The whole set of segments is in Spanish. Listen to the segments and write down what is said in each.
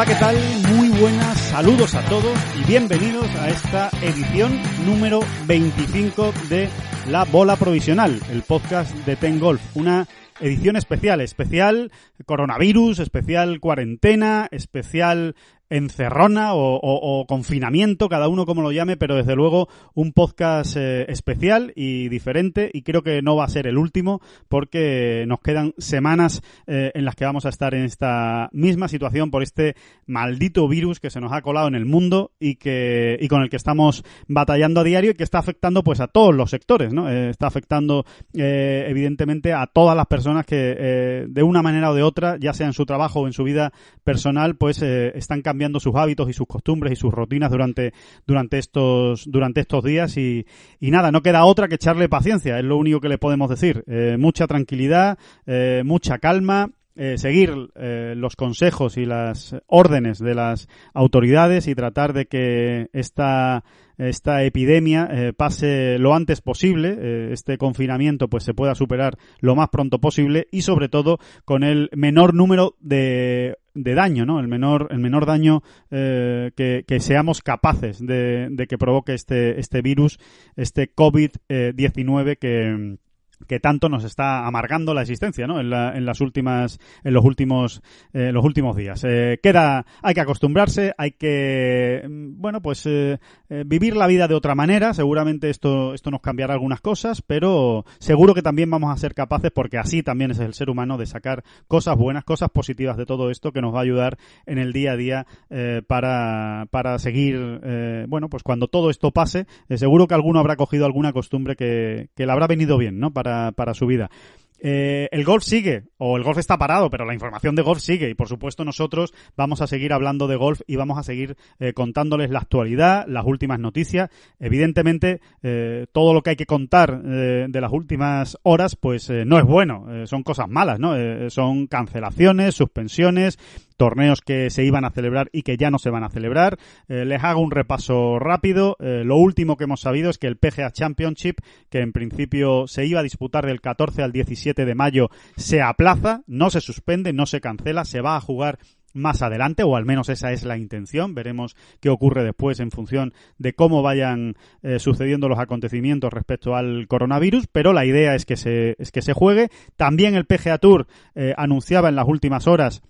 Hola, ¿qué tal? Muy buenas, saludos a todos y bienvenidos a esta edición número 25 de La Bola Provisional, el podcast de Ten Golf. Una edición especial, especial coronavirus, especial cuarentena, especial encerrona o, confinamiento, cada uno como lo llame, pero desde luego un podcast eh, especial y diferente y creo que no va a ser el último porque nos quedan semanas eh, en las que vamos a estar en esta misma situación por este maldito virus que se nos ha colado en el mundo y que y con el que estamos batallando a diario y que está afectando pues a todos los sectores, ¿no? Eh, está afectando evidentemente a todas las personas que de una manera o de otra, ya sea en su trabajo o en su vida personal, pues están cambiando cambiando sus hábitos y sus costumbres y sus rutinas durante, durante, estos, durante estos días. Y, y nada, no queda otra que echarle paciencia, es lo único que le podemos decir. Eh, mucha tranquilidad, eh, mucha calma. Eh, seguir los consejos y las órdenes de las autoridades y tratar de que esta, esta epidemia pase lo antes posible, este confinamiento pues se pueda superar lo más pronto posible y sobre todo con el menor número de de daño, ¿no? El menor, el menor daño eh, que, que, seamos capaces de, de, que provoque este, este virus, este COVID-19 eh, que que tanto nos está amargando la existencia, ¿no? En, las últimas, en los últimos, eh, los últimos días. Eh, queda, hay que acostumbrarse, hay que, mm, bueno, pues eh, vivir la vida de otra manera. Seguramente esto, esto nos cambiará algunas cosas, pero seguro que también vamos a ser capaces, porque así también es el ser humano de sacar cosas buenas, cosas positivas de todo esto que nos va a ayudar en el día a día para, seguir, bueno, pues cuando todo esto pase, seguro que alguno habrá cogido alguna costumbre que, que le habrá venido bien, ¿no? Para para, su vida. Eh, el golf sigue, o el golf está parado, pero la información de golf sigue. Y por supuesto, nosotros vamos a seguir hablando de golf y vamos a seguir eh, contándoles la actualidad, las últimas noticias. Evidentemente, eh, todo lo que hay que contar de las últimas horas, pues no es bueno. son cosas malas, ¿no? son cancelaciones, suspensiones, torneos que se iban a celebrar y que ya no se van a celebrar. Eh, les hago un repaso rápido. Eh, lo último que hemos sabido es que el PGA Championship, que en principio se iba a disputar del 14 al 17 de mayo, se aplaza, no se suspende, no se cancela, se va a jugar más adelante, o al menos esa es la intención. Veremos qué ocurre después en función de cómo vayan eh, sucediendo los acontecimientos respecto al coronavirus, pero la idea es que se, es que se juegue. También el PGA Tour anunciaba en las últimas horas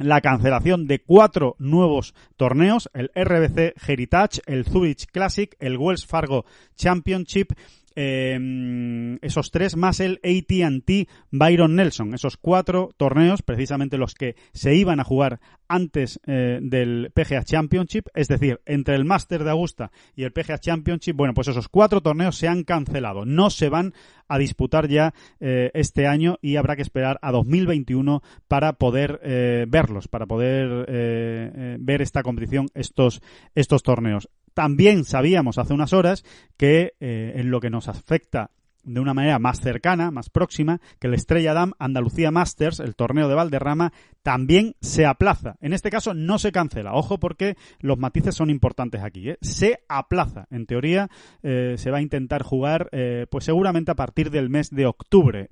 la cancelación de cuatro nuevos torneos, el RBC Heritage, el Zurich Classic, el Wells Fargo Championship Em, esos tres más el ATT Byron Nelson, esos cuatro torneos, precisamente los que se iban a jugar antes eh, del PGA Championship, es decir, entre el Master de Augusta y el PGA Championship, bueno, pues esos cuatro torneos se han cancelado, no se van a disputar ya eh, este año y habrá que esperar a 2021 para poder eh, verlos, para poder ver esta competición, estos, estos torneos. También sabíamos hace unas horas que eh, en lo que nos afecta de una manera más cercana, más próxima, que la Estrella Dam Andalucía Masters, el torneo de Valderrama, también se aplaza. En este caso no se cancela, ojo porque los matices son importantes aquí. ¿eh? Se aplaza, en teoría eh, se va a intentar jugar pues seguramente a partir del mes de octubre.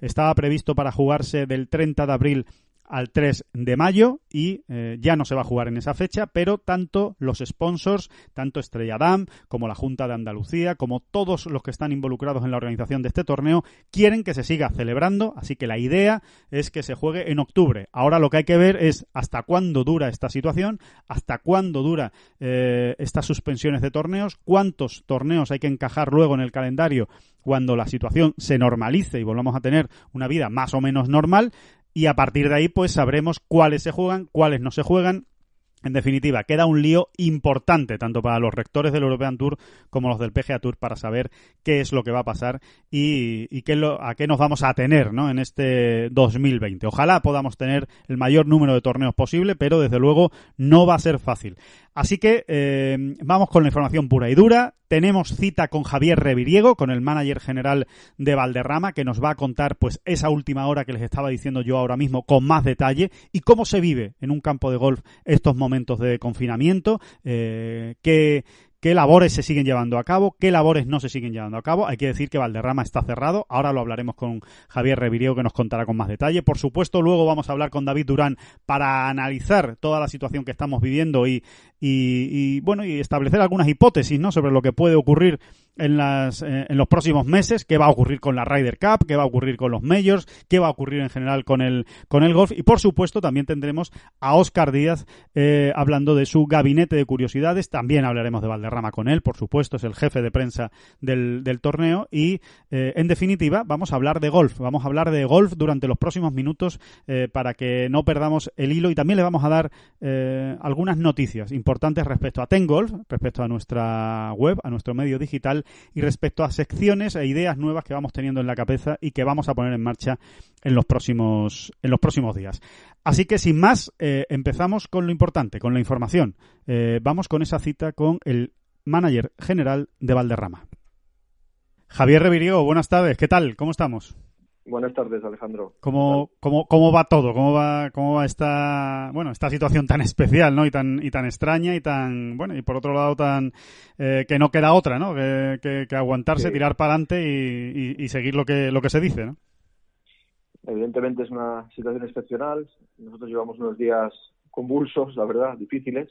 estaba previsto para jugarse del 30 de abril al 3 de mayo y eh, ya no se va a jugar en esa fecha, pero tanto los sponsors, tanto Estrella Damm como la Junta de Andalucía, como todos los que están involucrados en la organización de este torneo, quieren que se siga celebrando, así que la idea es que se juegue en octubre. Ahora lo que hay que ver es hasta cuándo dura esta situación, hasta cuándo dura eh, estas suspensiones de torneos, cuántos torneos hay que encajar luego en el calendario cuando la situación se normalice y volvamos a tener una vida más o menos normal, y a partir de ahí pues sabremos cuáles se juegan, cuáles no se juegan. En definitiva, queda un lío importante tanto para los rectores del European Tour como los del PGA Tour para saber qué es lo que va a pasar y, qué lo, a qué nos vamos a tener ¿no? en este 2020. Ojalá podamos tener el mayor número de torneos posible, pero desde luego no va a ser fácil. Así que eh, vamos con la información pura y dura. Tenemos cita con Javier Reviriego, con el manager general de Valderrama, que nos va a contar pues esa última hora que les estaba diciendo yo ahora mismo con más detalle y cómo se vive en un campo de golf estos momentos de confinamiento, eh, qué, qué labores se siguen llevando a cabo, qué labores no se siguen llevando a cabo. Hay que decir que Valderrama está cerrado. Ahora lo hablaremos con Javier Reviriego, que nos contará con más detalle. Por supuesto, luego vamos a hablar con David Durán para analizar toda la situación que estamos viviendo y y, bueno y establecer algunas hipótesis no sobre lo que puede ocurrir en las eh, en los próximos meses qué va a ocurrir con la Ryder Cup qué va a ocurrir con los majors qué va a ocurrir en general con el con el golf y por supuesto también tendremos a Oscar Díaz eh, hablando de su gabinete de curiosidades también hablaremos de Valderrama con él por supuesto es el jefe de prensa del, torneo y eh, en definitiva vamos a hablar de golf vamos a hablar de golf durante los próximos minutos para que no perdamos el hilo y también le vamos a dar algunas noticias importantes importantes respecto a Tengolf, respecto a nuestra web, a nuestro medio digital y respecto a secciones e ideas nuevas que vamos teniendo en la cabeza y que vamos a poner en marcha en los próximos, en los próximos días. Así que sin más, eh, empezamos con lo importante, con la información. Eh, vamos con esa cita con el manager general de Valderrama. Javier Reviriego, buenas tardes. ¿Qué tal? ¿Cómo estamos? Buenas tardes, Alejandro. ¿Cómo, cómo, va todo? ¿Cómo va, cómo va esta, bueno, esta situación tan especial, ¿no? Y tan, y tan extraña y tan, bueno, y por otro lado tan, eh, que no queda otra, ¿no? Que, aguantarse, tirar para adelante y, seguir lo que, lo que se dice, ¿no? Evidentemente es una situación excepcional. Nosotros llevamos unos días convulsos, la verdad, difíciles.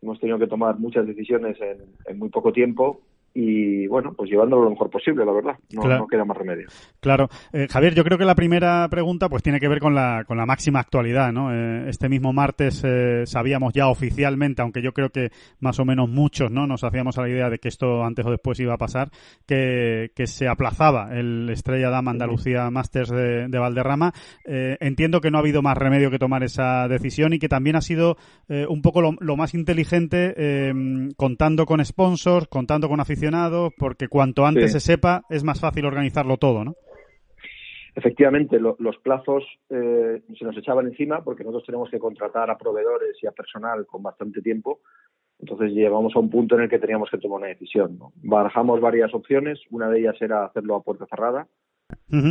Hemos tenido que tomar muchas decisiones en, en muy poco tiempo y bueno, pues llevándolo lo mejor posible, la verdad. No, queda más remedio. Claro. Eh, Javier, yo creo que la primera pregunta pues tiene que ver con la, con la máxima actualidad, ¿no? Eh, este mismo martes eh, sabíamos ya oficialmente, aunque yo creo que más o menos muchos, ¿no? Nos hacíamos a la idea de que esto antes o después iba a pasar, que, que se aplazaba el Estrella Dama Andalucía Masters de, Valderrama. entiendo que no ha habido más remedio que tomar esa decisión y que también ha sido un poco lo, lo más inteligente contando con sponsors, contando con aficionados porque cuanto antes se sepa es más fácil organizarlo todo, ¿no? Efectivamente, los plazos eh, se nos echaban encima porque nosotros tenemos que contratar a proveedores y a personal con bastante tiempo. Entonces llegamos a un punto en el que teníamos que tomar una decisión. ¿no? Barajamos varias opciones, una de ellas era hacerlo a puerta cerrada,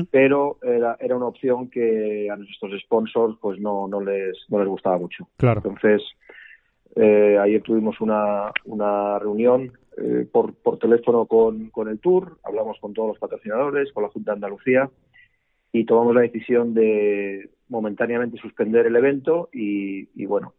pero era, una opción que a nuestros sponsors pues no, les, no les gustaba mucho. Entonces eh, ayer tuvimos una, una reunión eh, por, teléfono con, con, el Tour, hablamos con todos los patrocinadores, con la Junta de Andalucía y tomamos la decisión de, momentáneamente suspender el evento y, bueno,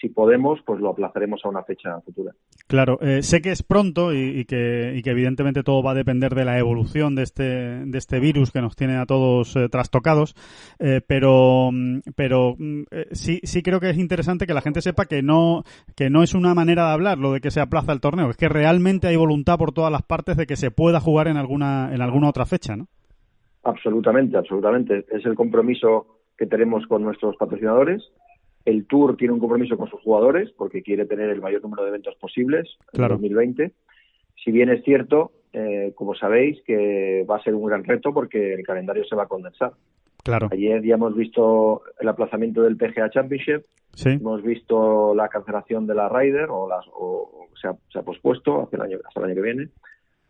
si podemos, pues lo aplazaremos a una fecha futura. Claro, eh, sé que es pronto y, que, y, que, evidentemente todo va a depender de la evolución de este, de este virus que nos tiene a todos eh, trastocados, eh, pero, mm, pero mm, sí, sí creo que es interesante que la gente sepa que no, que no es una manera de hablar lo de que se aplaza el torneo, es que realmente hay voluntad por todas las partes de que se pueda jugar en alguna, en alguna otra fecha, ¿no? Absolutamente, absolutamente. Es el compromiso que tenemos con nuestros patrocinadores. El Tour tiene un compromiso con sus jugadores porque quiere tener el mayor número de eventos posibles en 2020. Si bien es cierto, eh, como sabéis, que va a ser un gran reto porque el calendario se va a condensar. Claro. Ayer ya hemos visto el aplazamiento del PGA Championship, hemos visto la cancelación de la Ryder o, las, se, ha, pospuesto hasta el, año, hasta el año que viene.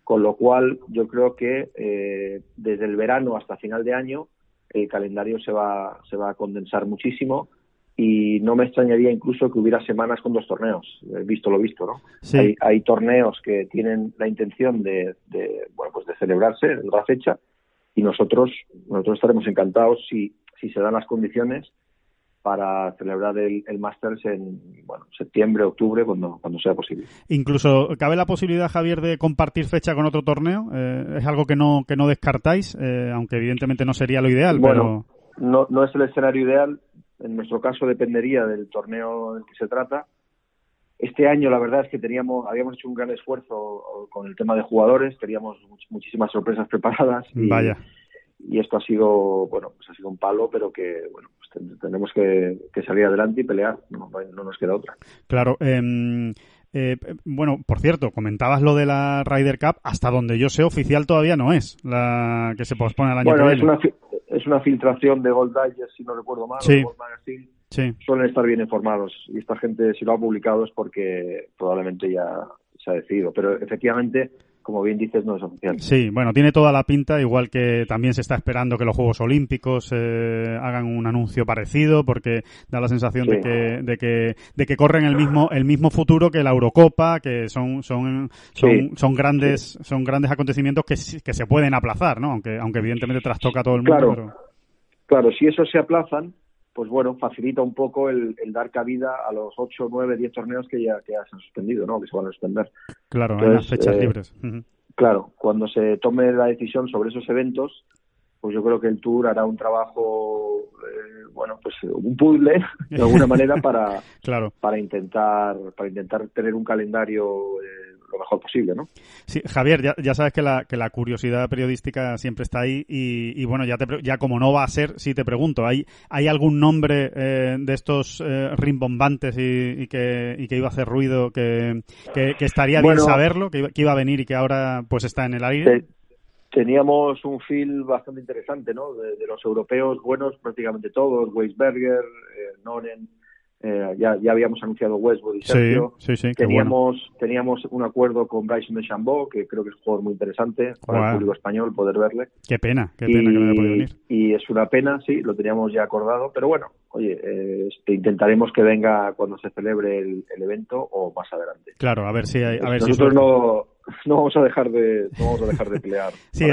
Con lo cual, yo creo que eh, desde el verano hasta final de año el calendario se va, se va a condensar muchísimo y no me extrañaría incluso que hubiera semanas con dos torneos, He eh, visto lo visto, ¿no? Hay, torneos que tienen la intención de, de, bueno, pues de celebrarse en otra fecha y nosotros, nosotros estaremos encantados si, si se dan las condiciones para celebrar el, Masters en bueno, septiembre, octubre, cuando, cuando sea posible. Incluso, ¿cabe la posibilidad, Javier, de compartir fecha con otro torneo? Eh, ¿Es algo que no, que no descartáis? Eh, aunque evidentemente no sería lo ideal, bueno, No, no es el escenario ideal. En nuestro caso dependería del torneo del que se trata. Este año la verdad es que teníamos, habíamos hecho un gran esfuerzo con el tema de jugadores, teníamos muchísimas sorpresas preparadas. Vaya. Y esto ha sido, bueno, pues ha sido un palo, pero que, bueno, tenemos que, salir adelante y pelear, no, nos queda otra. Claro, em, eh, bueno, por cierto, comentabas lo de la Ryder Cup. Hasta donde yo sé, oficial todavía no es la que se pospone al año que viene. Bueno, es una filtración de Gold Digest, si no recuerdo mal, sí. Suelen estar bien informados y esta gente, si lo ha publicado, es porque probablemente ya se ha decidido. Pero efectivamente, como bien dices, no es oficial. Sí, bueno, tiene toda la pinta, igual que también se está esperando que los Juegos Olímpicos eh, hagan un anuncio parecido, porque da la sensación de, que, de, que, de que corren el mismo, el mismo futuro que la Eurocopa, que son, son, son, son grandes, son grandes acontecimientos que, que se pueden aplazar, ¿no? Aunque, aunque evidentemente trastoca a todo el mundo. Claro, si esos se aplazan, pues bueno, facilita un poco el, dar cabida a los 8, 9, 10 torneos que ya, se han suspendido, ¿no? Que se van a suspender. Claro, en fechas eh, libres. Claro, cuando se tome la decisión sobre esos eventos, pues yo creo que el Tour hará un trabajo, eh, bueno, pues un puzzle de alguna manera para, para intentar para intentar tener un calendario eh, lo mejor posible, ¿no? Javier, ya, sabes que la, curiosidad periodística siempre está ahí y, bueno, ya, ya como no va a ser, si te pregunto, ¿hay, hay algún nombre eh, de estos eh, rimbombantes y, que, iba a hacer ruido que, estaría bien saberlo, que iba, que iba a venir y que ahora pues está en el aire? teníamos un feel bastante interesante, ¿no? De, los europeos buenos, prácticamente todos, Weisberger, eh, Noren eh, ya, ya, habíamos anunciado Westwood y Sergio. teníamos, teníamos un acuerdo con Bryson de que creo que es un jugador muy interesante para el público español poder verle. Qué pena, qué y, pena que no haya podido venir. Y es una pena, sí, lo teníamos ya acordado, pero bueno, oye, eh, intentaremos que venga cuando se celebre el, evento o más adelante. Claro, a ver si hay, a si no, no vamos a dejar de, dejar de pelear. sí,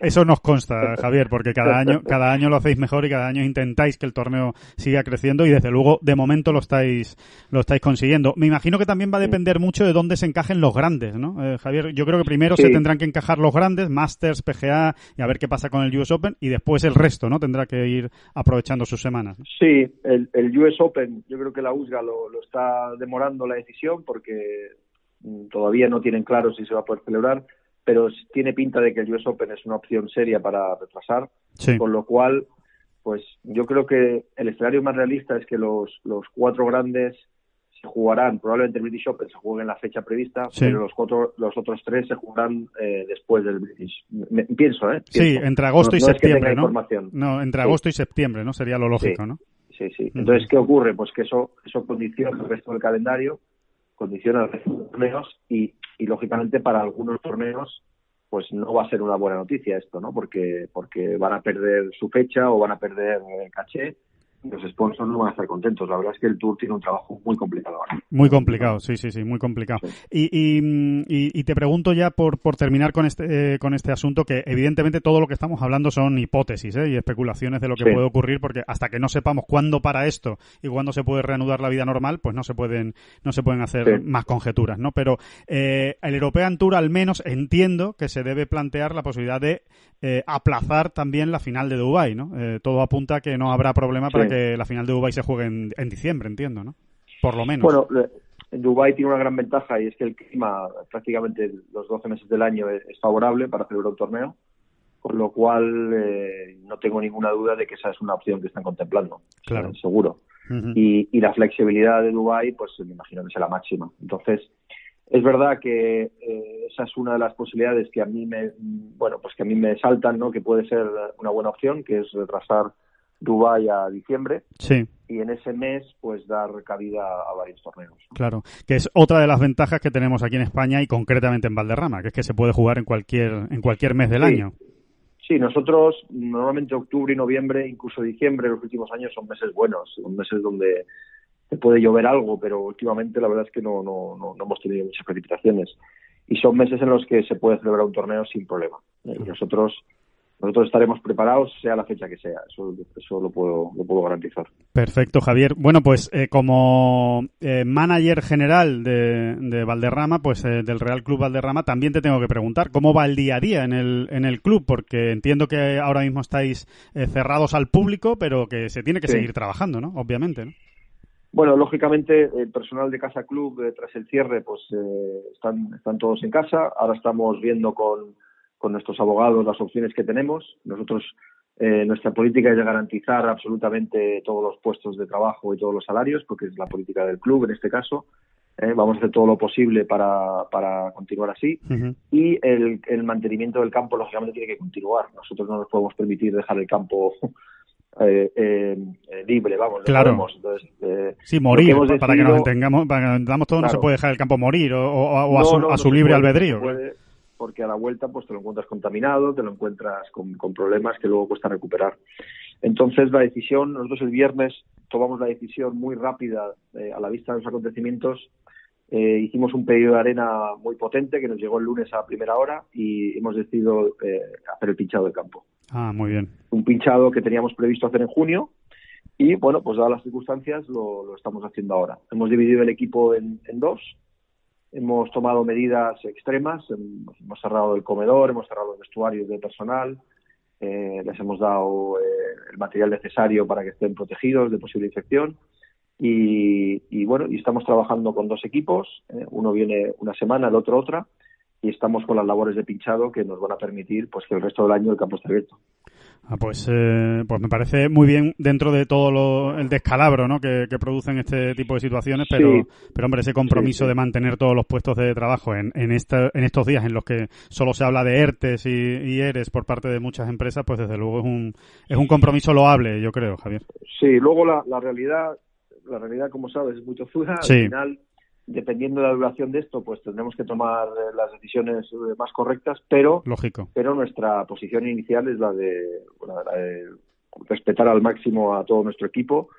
eso, nos consta, Javier, porque cada año, cada año lo hacéis mejor y cada año intentáis que el torneo siga creciendo y desde luego de momento lo estáis, lo estáis consiguiendo. Me imagino que también va a depender mucho de dónde se encajen los grandes, ¿no? Eh, Javier, yo creo que primero se tendrán que encajar los grandes, Masters, PGA y a ver qué pasa con el US Open y después el resto, ¿no? Tendrá que ir aprovechando sus semanas. Sí, el, el, US Open, yo creo que la USGA lo, lo está demorando la decisión porque todavía no tienen claro si se va a poder celebrar, pero tiene pinta de que el US Open es una opción seria para retrasar, con lo cual, pues yo creo que el escenario más realista es que los, los cuatro grandes se jugarán, probablemente el British Open se juegue en la fecha prevista, pero los, cuatro, los otros tres se jugarán eh, después del British. Me, pienso, ¿eh? Sí, entre agosto y septiembre, ¿no? entre agosto y septiembre, ¿no? Sería lo lógico, Sí, sí. Entonces, ¿qué ocurre? Pues que eso, eso condiciona el resto del calendario condiciones de torneos y, y lógicamente para algunos torneos pues no va a ser una buena noticia esto, ¿no? Porque porque van a perder su fecha o van a perder el caché los sponsors no van a estar contentos. La verdad es que el Tour tiene un trabajo muy complicado ahora. Muy complicado, sí, sí, sí, muy complicado. Mm, y, y, te pregunto ya por, por terminar con este, eh, con este asunto, que evidentemente todo lo que estamos hablando son hipótesis ¿eh? y especulaciones de lo que puede ocurrir, porque hasta que no sepamos cuándo para esto y cuándo se puede reanudar la vida normal, pues no se pueden, no se pueden hacer más conjeturas, ¿no? Pero eh, el European Tour al menos entiendo que se debe plantear la posibilidad de aplazar también la final de Dubai, ¿no? todo apunta a que no habrá problema para la final de Dubai se juegue en, diciembre, entiendo, ¿no? Por lo menos. Bueno, en Dubai tiene una gran ventaja y es que el clima prácticamente los 12 meses del año es, favorable para celebrar un torneo, con lo cual eh, no tengo ninguna duda de que esa es una opción que están contemplando, claro. seguro. y, la flexibilidad de Dubai, pues me imagino que es la máxima. Entonces, es verdad que eh, esa es una de las posibilidades que a mí me, bueno, pues que a mí me saltan, ¿no? Que puede ser una buena opción, que es retrasar Dubái a diciembre. Sí. Y en ese mes, pues dar cabida a varios torneos. Claro, que es otra de las ventajas que tenemos aquí en España y concretamente en Valderrama, que es que se puede jugar en cualquier, en cualquier mes del año. Sí, nosotros normalmente octubre y noviembre, incluso diciembre, los últimos años son meses buenos, son meses donde se puede llover algo, pero últimamente la verdad es que no, no, no, hemos tenido muchas precipitaciones. Y son meses en los que se puede celebrar un torneo sin problema. Y nosotros nosotros estaremos preparados sea la fecha que sea. Eso, lo, puedo, lo puedo garantizar. Perfecto, Javier. Bueno, pues eh, como eh, manager general de, Valderrama, pues eh, del Real Club Valderrama, también te tengo que preguntar cómo va el día a día en el, en el club, porque entiendo que ahora mismo estáis cerrados al público, pero que se tiene que seguir trabajando, ¿no? Obviamente, ¿no? Bueno, lógicamente el personal de Casa Club tras el cierre, pues están, están todos en casa. Ahora estamos viendo con con nuestros abogados las opciones que tenemos. Nosotros, eh, nuestra política es de garantizar absolutamente todos los puestos de trabajo y todos los salarios, porque es la política del club en este caso. Eh, vamos a hacer todo lo posible para, para continuar así. Y el, el, mantenimiento del campo, lógicamente, tiene que continuar. Nosotros no nos podemos permitir dejar el campo eh, libre, vamos. Claro. Entonces, sí, morir, para que nos entendamos, para que nos entendamos todo, no se puede dejar el campo morir o, a, su, libre albedrío porque a la vuelta pues te lo encuentras contaminado, te lo encuentras con, problemas que luego cuesta recuperar. Entonces la decisión, nosotros el viernes tomamos la decisión muy rápida eh, a la vista de los acontecimientos. Eh, hicimos un pedido de arena muy potente que nos llegó el lunes a primera hora y hemos decidido eh, hacer el pinchado de campo. Ah, muy bien. Un pinchado que teníamos previsto hacer en junio y bueno, pues dadas las circunstancias lo, estamos haciendo ahora. Hemos dividido el equipo en, en dos Hemos tomado medidas extremas, em, hemos cerrado el comedor, hemos cerrado los vestuarios de personal, eh, les hemos dado eh, el material necesario para que estén protegidos de posible infección. Y, bueno, y estamos trabajando con dos equipos, eh, uno viene una semana, el otro otra, y estamos con las labores de pinchado que nos van a permitir pues que el resto del año el campo esté abierto. Ah, pues, eh, pues me parece muy bien dentro de todo lo, el descalabro ¿no? que, producen este tipo de situaciones, pero, pero hombre, ese compromiso de mantener todos los puestos de trabajo en, en, en estos días en los que solo se habla de ERTES y, ERES por parte de muchas empresas, pues desde luego es un, es un compromiso loable, yo creo, Javier. Sí, luego la, la realidad, la realidad como sabes, es mucho tozuda. Al final dependiendo de la duración de esto, pues tendremos que tomar eh, las decisiones eh, más correctas, pero, pero nuestra posición inicial es la de, respetar al máximo a todo nuestro equipo,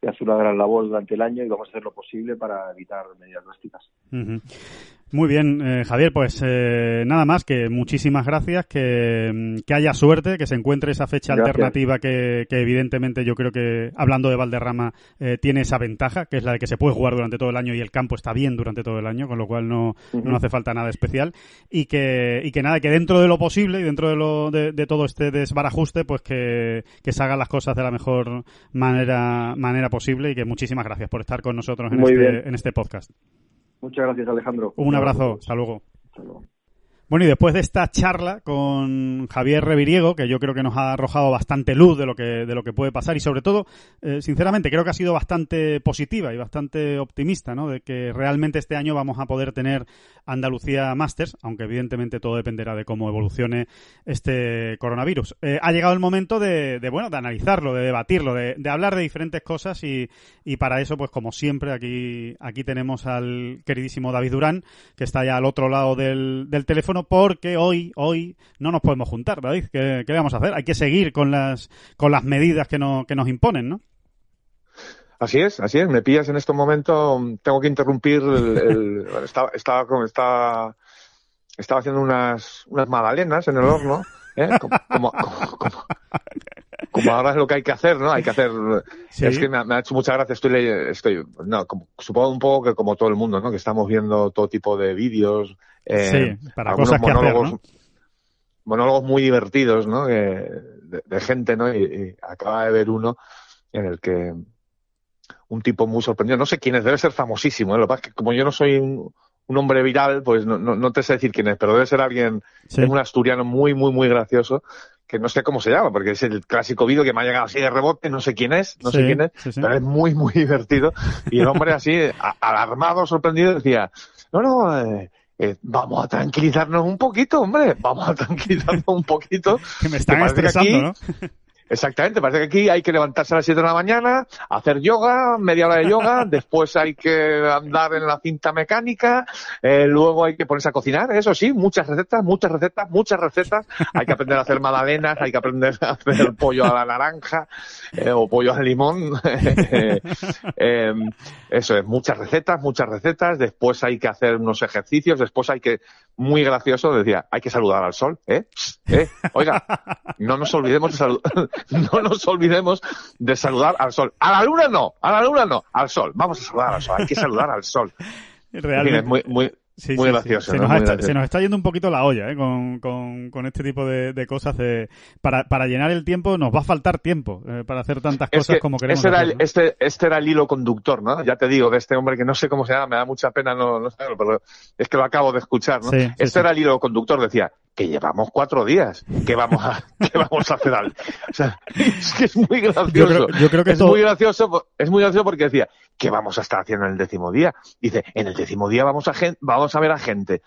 que hace una gran labor durante el año y vamos a hacer lo posible para evitar medidas drásticas. Muy bien, eh, Javier, pues eh, nada más que muchísimas gracias, mm, que, haya suerte, que se encuentre esa fecha alternativa que, evidentemente yo creo que, hablando de Valderrama, eh, tiene esa ventaja, que es la de que se puede jugar durante todo el año y el campo está bien durante todo el año, con lo cual no, no hace falta nada especial. Y que, y que nada, que dentro de lo posible y dentro de, lo, de, todo este desbarajuste, pues que, que, se hagan las cosas de la mejor manera, manera posible y que muchísimas gracias por estar con nosotros en este, este podcast. Muchas gracias, Alejandro. Un abrazo. Hasta luego. Bueno, y después de esta charla con Javier Reviriego, que yo creo que nos ha arrojado bastante luz de lo que, de lo que puede pasar y sobre todo, eh, sinceramente, creo que ha sido bastante positiva y bastante optimista, ¿no? De que realmente este año vamos a poder tener Andalucía Masters, aunque evidentemente todo dependerá de cómo evolucione este coronavirus. Eh, ha llegado el momento de, bueno, de analizarlo, de debatirlo, de, hablar de diferentes cosas y, para eso, pues como siempre, aquí, aquí tenemos al queridísimo David Durán, que está ya al otro lado del teléfono porque hoy, hoy no nos podemos juntar, ¿verdad? ¿Qué, qué vamos a hacer? Hay que seguir con las, con las medidas que, que nos imponen, ¿no? Así es, así es. Me pillas en este momento. Tengo que interrumpir. estaba, estaba, estaba, estaba, haciendo unas, unas magdalenas en el horno. ¿eh? Como, como, como, ahora es lo que hay que hacer, ¿no? Hay que hacer. Es que me ha, hecho mucha gracia. Estoy, estoy supongo un poco que como todo el mundo, ¿no? Que estamos viendo todo tipo de vídeos eh, para cosas que Monólogos muy divertidos, ¿no? de, gente, ¿no? Y, acaba de ver uno en el que un tipo muy sorprendido, no sé quién es, debe ser famosísimo, ¿eh? lo que pasa es que como yo no soy un, un hombre viral, pues no, te sé decir quién es, pero debe ser alguien, un asturiano muy, muy, muy gracioso, que no sé cómo se llama, porque es el clásico vídeo que me ha llegado así de rebote, no sé quién es, no sé quién es, pero es muy, muy divertido. Y el hombre así, alarmado, sorprendido, decía, no, no, eh, eh, vamos a tranquilizarnos un poquito, hombre, vamos a tranquilizarnos un poquito. que me está estresando, ¿no? Exactamente, parece que aquí hay que levantarse a las 7 de la mañana, hacer yoga, media hora de yoga, después hay que andar en la cinta mecánica, eh, luego hay que ponerse a cocinar, eso sí, muchas recetas, muchas recetas, muchas recetas, hay que aprender a hacer magdalenas, hay que aprender a hacer pollo a la naranja eh, o pollo al limón, em, eso es, muchas recetas, muchas recetas, después hay que hacer unos ejercicios, después hay que muy gracioso, decía, hay que saludar al sol, ¿eh? ¿Eh? Oiga, no nos olvidemos de saludar, no nos olvidemos de saludar al sol. A la luna no, a la luna no, al sol. Vamos a saludar al sol, hay que saludar al sol. Es muy, muy, muy gracioso. Se, nos está, yendo un poquito la olla ¿eh? con, este tipo de, cosas. para, llenar el tiempo nos va a faltar tiempo eh, para hacer tantas cosas como queremos. este, este era el hilo conductor, ¿no? Ya te digo, de este hombre que no sé cómo se llama, me da mucha pena no, no saberlo, pero es que lo acabo de escuchar, ¿no? este era el hilo conductor, decía, que llevamos cuatro días. Que vamos a, vamos hacer? O es muy gracioso. Yo creo, es, muy gracioso, es muy gracioso porque decía, ¿qué vamos a estar haciendo en el décimo día? Dice, en el décimo día vamos a, vamos a ver a gente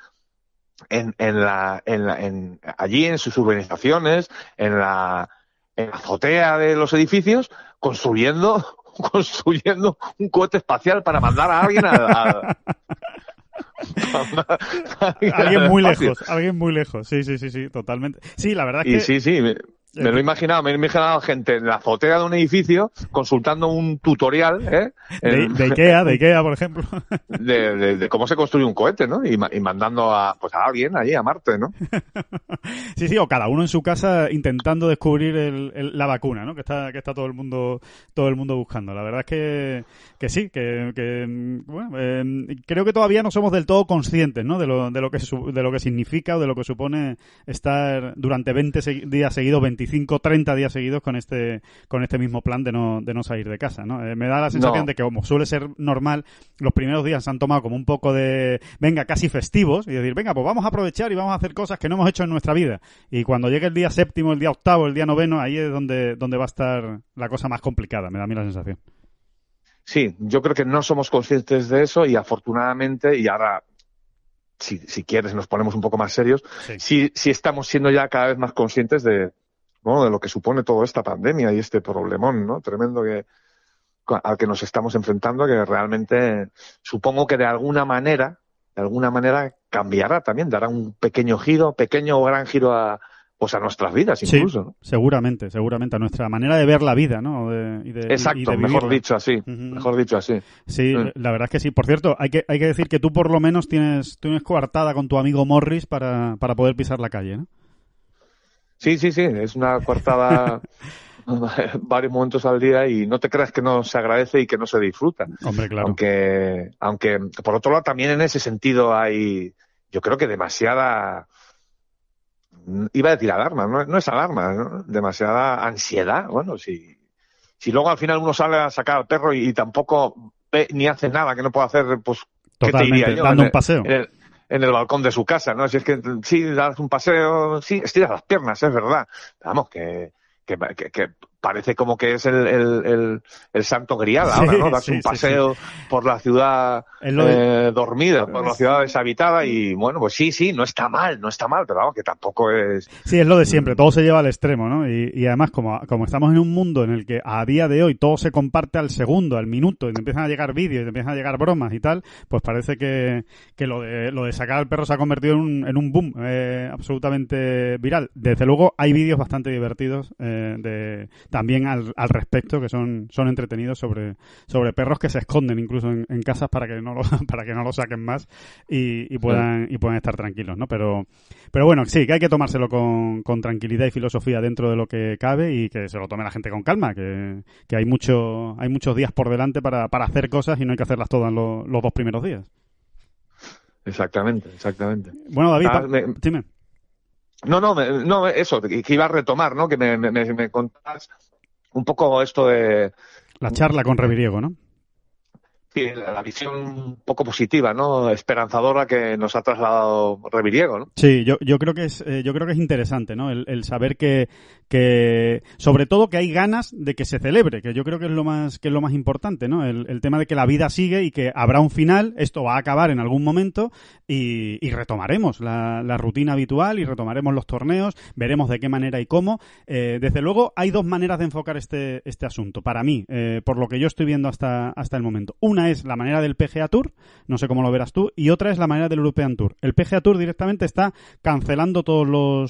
en, en la, en en, allí en sus urbanizaciones, en la, en azotea de los edificios, construyendo construyendo un cohete espacial para mandar a alguien a, alguien muy lejos, alguien muy lejos. Sí, sí, sí, sí, totalmente. Sí, la verdad que. sí, sí, me lo he imaginado, me he imaginado gente en la azotea de un edificio consultando un tutorial, ¿eh? De, Ikea, de Ikea, por ejemplo. De, cómo se construye un cohete, ¿no? Y, mandando a, pues a alguien allí a Marte, ¿no? sí, sí, o cada uno en su casa intentando descubrir la vacuna, ¿no? Que está, que está todo el mundo, todo el mundo buscando. La verdad es que, que sí, que, bueno, em, creo que todavía no somos del todo conscientes, ¿no? De lo, de lo que, de lo que significa o de lo que supone estar durante 20 días seguidos 25 o 30 días seguidos con este con este mismo plan de no, de no salir de casa, ¿no? Eh, me da la sensación de que como suele ser normal, los primeros días se han tomado como un poco de venga, casi festivos y decir, venga, pues vamos a aprovechar y vamos a hacer cosas que no hemos hecho en nuestra vida. Y cuando llegue el día séptimo, el día octavo, el día noveno, ahí es donde donde va a estar la cosa más complicada, me da a mí la sensación. Sí, yo creo que no somos conscientes de eso y afortunadamente, y ahora si, quieres, nos ponemos un poco más serios, sí. si, si, estamos siendo ya cada vez más conscientes de, de lo que supone toda esta pandemia y este problemón ¿no? tremendo que, al que nos estamos enfrentando, que realmente supongo que de alguna manera, de alguna manera cambiará también, dará un pequeño giro, pequeño o gran giro a, pues a nuestras vidas incluso. Sí, Seguramente, seguramente, a nuestra manera de ver la vida, ¿no? Exacto, mejor dicho así, mejor dicho así. Sí, la verdad es que sí. Por cierto, hay que, hay que decir que tú por lo menos tienes, tienes coartada con tu amigo Morris para, para poder pisar la calle, ¿no? Sí, sí, sí, es una cortada varios momentos al día y no te creas que no se agradece y que no se disfruta. Hombre, claro. Aunque, aunque por otro lado, también en ese sentido hay, yo creo que demasiada, iba a decir alarma, no, no es alarma, demasiada ansiedad. Bueno, si, si luego al final uno sale a sacar al perro y, tampoco ve, ni hace nada que no pueda hacer, pues, Totalmente, te diría dando un paseo en el balcón de su casa, ¿no? Si es que sí, das un paseo, sí, estiras las piernas, es verdad. Vamos, que, que, que, que parece como que es el, santo grial ahora, ¿no? Darse un paseo por la ciudad eh, dormida, por la ciudad deshabitada y bueno, pues sí, sí, no está mal, no está mal, pero vamos, que tampoco es... Sí, es lo de siempre, mm. todo se lleva al extremo, ¿no? Y, además, como, como estamos en un mundo en el que a día de hoy todo se comparte al segundo, al minuto, y te empiezan a llegar vídeos, y te empiezan a llegar bromas y tal, pues parece que, lo, de, lo de sacar al perro se ha convertido en un, en un boom eh, absolutamente viral. Desde luego hay vídeos bastante divertidos eh, de también al, al respecto, que son, son entretenidos sobre, sobre perros que se esconden incluso en, en casas para que no lo, para que no lo saquen más y, puedan, y puedan estar tranquilos, ¿no? Pero, pero bueno, sí, que hay que tomárselo con, tranquilidad y filosofía dentro de lo que cabe y que se lo tome la gente con calma, que, que hay mucho, hay muchos días por delante para, hacer cosas y no hay que hacerlas todas los dos primeros días. Exactamente, exactamente. Bueno, David, ah, dime. No, no, no, eso, que iba a retomar, ¿no? Que me, me, me contás un poco esto de... La charla con Reviriego, ¿no? la visión un poco positiva, ¿no? Esperanzadora que nos ha trasladado Reviriego, ¿no? Sí, yo, yo creo que es eh, yo creo que es interesante, ¿no? El, saber que, que sobre todo que hay ganas de que se celebre, que yo creo que es lo más que es lo más importante, ¿no? El, tema de que la vida sigue y que habrá un final, esto va a acabar en algún momento y, retomaremos la, rutina habitual y retomaremos los torneos, veremos de qué manera y cómo. Eh, desde luego hay dos maneras de enfocar este este asunto para mí, eh, por lo que yo estoy viendo hasta hasta el momento. Una es la manera del PGA Tour, no sé cómo lo verás tú, y otra es la manera del European Tour. El PGA Tour directamente está cancelando todos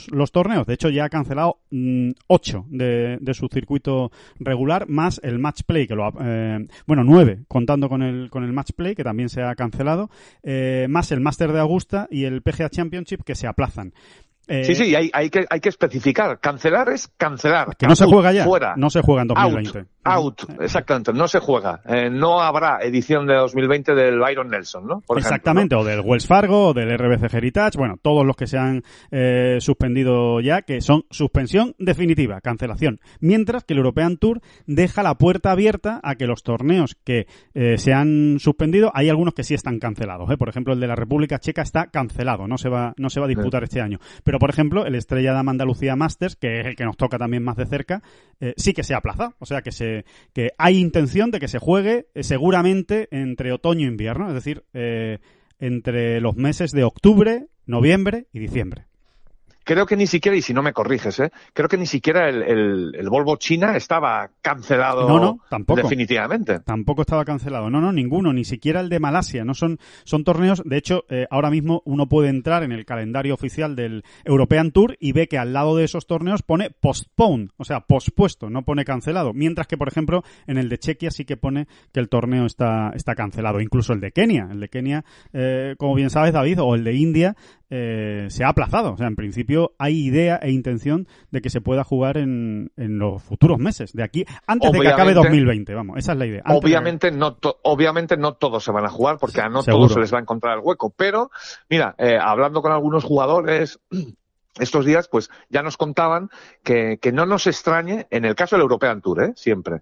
los, torneos. De hecho, ya ha cancelado 8 mm, ocho de, su circuito regular, más el match play, que lo eh, bueno, 9 contando con el, con el match play, que también se ha cancelado, eh, más el Master de Augusta y el PGA Championship, que se aplazan. Eh, sí, sí, hay, hay, que, hay que especificar. Cancelar es cancelar. Que no se juega ya. No se juega en 2020. Out, exactamente. No se juega. Eh, no habrá edición de 2020 del Byron Nelson, ¿no? exactamente, o del Wells Fargo, o del RBC Heritage. Bueno, todos los que se han eh, suspendido ya, que son suspensión definitiva, cancelación. Mientras que el European Tour deja la puerta abierta a que los torneos que se han suspendido, hay algunos que sí están cancelados. Por ejemplo, el de la República Checa está cancelado. No se va, no se va a disputar este año. Pero por ejemplo, el Estrella de Andalucía Masters, que es el que nos toca también más de cerca, eh, sí que se aplaza. O sea, que, se, que hay intención de que se juegue eh, seguramente entre otoño e invierno, es decir, eh, entre los meses de octubre, noviembre y diciembre creo que ni siquiera, y si no me corriges, ¿eh? creo que ni siquiera el, el, el Volvo China estaba cancelado no, no, tampoco, definitivamente. Tampoco estaba cancelado. No, no, ninguno, ni siquiera el de Malasia. No son, son torneos, de hecho, eh, ahora mismo uno puede entrar en el calendario oficial del European Tour y ve que al lado de esos torneos pone postpone, o sea, pospuesto, no pone cancelado. Mientras que, por ejemplo, en el de Chequia sí que pone que el torneo está, está cancelado. Incluso el de Kenia. El de Kenia, eh, como bien sabes, David, o el de India, eh, se ha aplazado. O sea, en principio hay idea e intención de que se pueda jugar en, en los futuros meses, de aquí, antes de que acabe 2020, vamos, esa es la idea. obviamente, no obviamente no todos se van a jugar porque a no todos se les va a encontrar el hueco, pero mira, eh, hablando con algunos jugadores... estos días, pues ya nos contaban que, no nos extrañe, en el caso del European Tour, eh, siempre,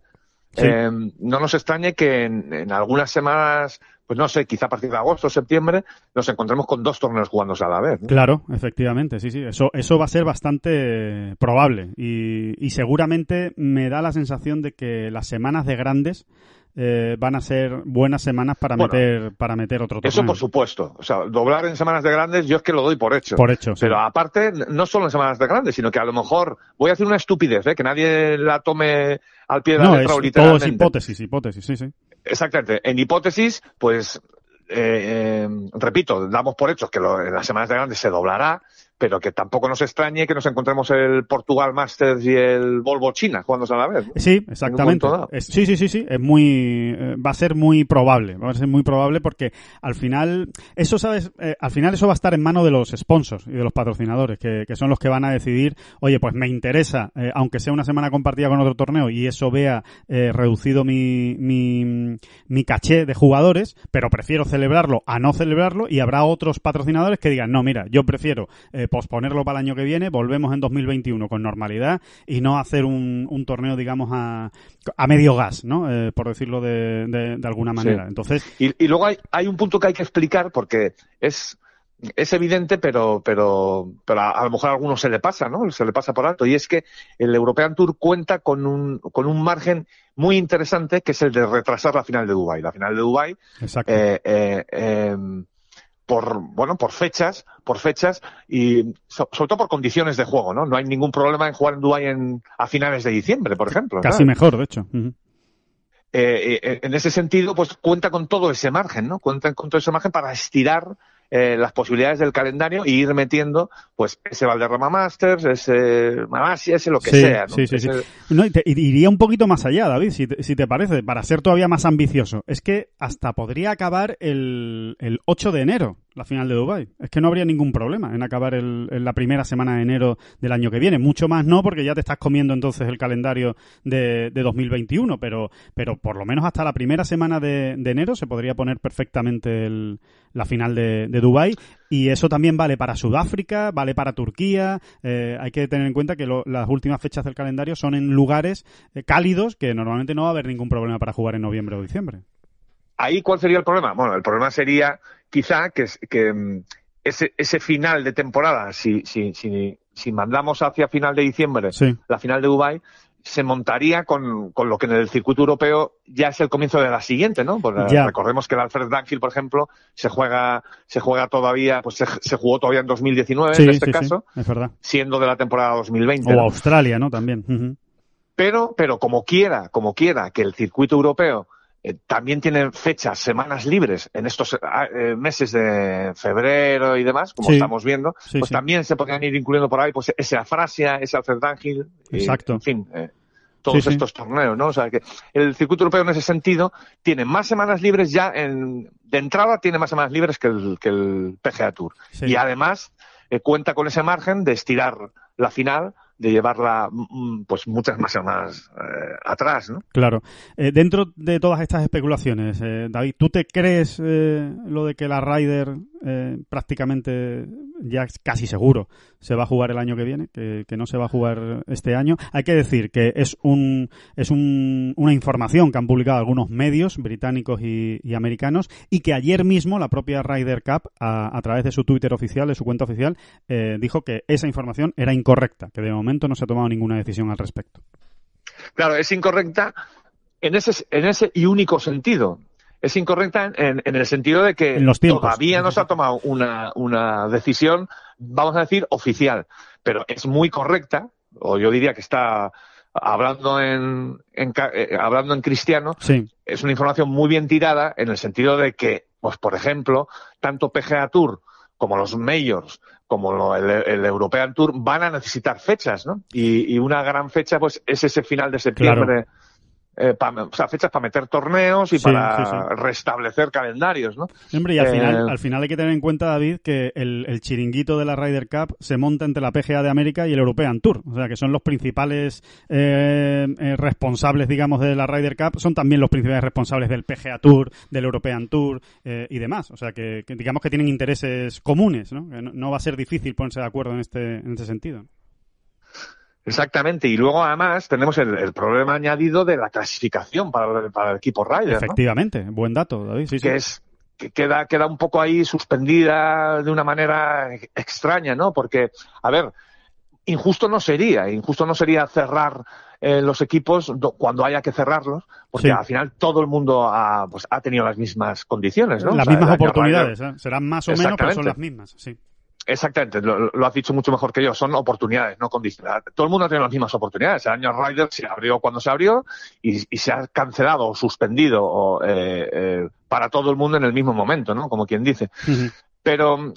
em, no nos extrañe que en, en, algunas semanas pues no sé, quizá a partir de agosto o septiembre nos encontremos con dos torneos jugándose a la vez. Claro, efectivamente, sí, sí, eso, eso va a ser bastante probable y, y seguramente me da la sensación de que las semanas de grandes eh, van a ser buenas semanas para meter para meter otro torneo. Eso por supuesto. O sea, doblar en semanas de grandes yo es que lo doy por hecho. Por hecho. Pero aparte, no solo en semanas de grandes, sino que a lo mejor voy a hacer una estupidez, ¿eh? que nadie la tome al pie de la letra es, Todo hipótesis, hipótesis, sí, sí. Exactamente. En hipótesis, pues eh, eh, repito, damos por hecho que en las semanas de grandes se doblará pero que tampoco nos extrañe que nos encontremos el Portugal Masters y el Volvo China cuando a la vez. Sí, exactamente. sí, sí, sí, sí, es muy, eh, va a ser muy probable, va a ser muy probable porque al final, eso sabes, eh, al final eso va a estar en manos de los sponsors y de los patrocinadores, que, son los que van a decidir, oye, pues me interesa, eh, aunque sea una semana compartida con otro torneo y eso vea reducido mi, mi, caché de jugadores, pero prefiero celebrarlo a no celebrarlo y habrá otros patrocinadores que digan, no, mira, yo prefiero eh, posponerlo para el año que viene, volvemos en 2021 con normalidad y no hacer un, un torneo, digamos, a, a medio gas, ¿no? Eh, por decirlo de, de, alguna manera. Entonces. Y, luego hay, un punto que hay que explicar porque es es evidente, pero, pero, pero a, lo mejor a algunos se le pasa, ¿no? Se le pasa por alto. Y es que el European Tour cuenta con un, con un margen muy interesante que es el de retrasar la final de Dubái. La final de Dubái eh, eh em, por bueno por fechas por fechas y sobre todo por condiciones de juego no no hay ningún problema en jugar en Dubai en, a finales de diciembre por ejemplo casi mejor de hecho eh, eh, en ese sentido pues cuenta con todo ese margen no cuenta con todo ese margen para estirar eh, las posibilidades del calendario e ir metiendo pues ese Valderrama Masters, ese Malasia, ese lo que sea. ¿no? Sí, sí, iría un poquito más allá, David, si te, si te, parece, para ser todavía más ambicioso. Es que hasta podría acabar el, el 8 de enero la final de Dubai. Es que no habría ningún problema en acabar en la primera semana de enero del año que viene. Mucho más no, porque ya te estás comiendo entonces el calendario de, 2021, pero, pero por lo menos hasta la primera semana de, enero se podría poner perfectamente la final de, Dubai. Y eso también vale para Sudáfrica, vale para Turquía. Eh, hay que tener en cuenta que las últimas fechas del calendario son en lugares eh, cálidos que normalmente no va a haber ningún problema para jugar en noviembre o diciembre. ¿Ahí cuál sería el problema? Bueno, el problema sería quizá que, mm, ese, final de temporada, si, si, mandamos hacia final de diciembre la final de Dubái, se montaría con, lo que en el circuito europeo ya es el comienzo de la siguiente, ¿no? recordemos que el Alfred Dunfield, por ejemplo, se juega, se juega todavía, pues se, jugó todavía en 2019 en este caso, siendo de la temporada 2020. O Australia, ¿no? También. Pero, pero como quiera, como quiera que el circuito europeo eh, también tienen fechas, semanas libres en estos eh, ah, eh, meses de febrero y demás, como estamos viendo, pues también se podrían ir incluyendo por ahí pues ese Afrasia, ese Alcerdángil, Exacto. en fin, todos estos torneos, ¿no? O sea que el circuito europeo en ese sentido tiene más semanas libres ya de entrada tiene más semanas libres que el, que el PGA Tour. Y además cuenta con ese margen de estirar la final de llevarla mm, pues muchas más eh, atrás, ¿no? Claro. Eh, dentro de todas estas especulaciones, eh, David, ¿tú te crees lo de que la Ryder eh, prácticamente ya casi seguro se va a jugar el año que viene, que, no se va a jugar este año. Hay que decir que es un es un, una información que han publicado algunos medios británicos y, americanos y que ayer mismo la propia Ryder Cup a, través de su Twitter oficial, de su cuenta oficial, eh, dijo que esa información era incorrecta, que de momento no se ha tomado ninguna decisión al respecto. Claro, es incorrecta en ese, en ese y único sentido es incorrecta en, el sentido de que todavía no se ha tomado una, una decisión, vamos a decir, oficial, pero es muy correcta, o yo diría que está hablando en, eh, hablando en cristiano, sí. es una información muy bien tirada en el sentido de que, pues por ejemplo, tanto PGA Tour como los majors, como el, European Tour, van a necesitar fechas, ¿no? Y, una gran fecha, pues, es ese final de septiembre eh, o sea, fechas para meter torneos y para restablecer calendarios, ¿no? Hombre, y eh, al, final, hay que tener en cuenta, David, que el, chiringuito de la Ryder Cup se monta entre la PGA de América y el European Tour, o sea, que son los principales eh, eh, responsables, digamos, de la Ryder Cup, son también los principales responsables del PGA Tour, del European Tour y demás, o sea, que, digamos que tienen intereses comunes, ¿no? no, va a ser difícil ponerse de acuerdo en este, en este sentido. Exactamente, y luego además tenemos el, problema añadido de la clasificación para, el equipo Ryder. Efectivamente, buen dato, David. que es que queda, queda un poco ahí suspendida de una manera extraña, ¿no? Porque, a ver, injusto no sería, injusto no sería cerrar eh, los equipos cuando haya que cerrarlos, porque al final todo el mundo ha, pues, ha tenido las mismas condiciones, ¿no? Las mismas oportunidades, ¿eh? serán más o menos, pero son las mismas, sí. Exactamente, lo, has dicho mucho mejor que yo. Son oportunidades, no condiciones. Todo el mundo tiene las mismas oportunidades. El año Ryder se abrió cuando se abrió y, se ha cancelado o suspendido eh, eh, para todo el mundo en el mismo momento, ¿no? Como quien dice. Pero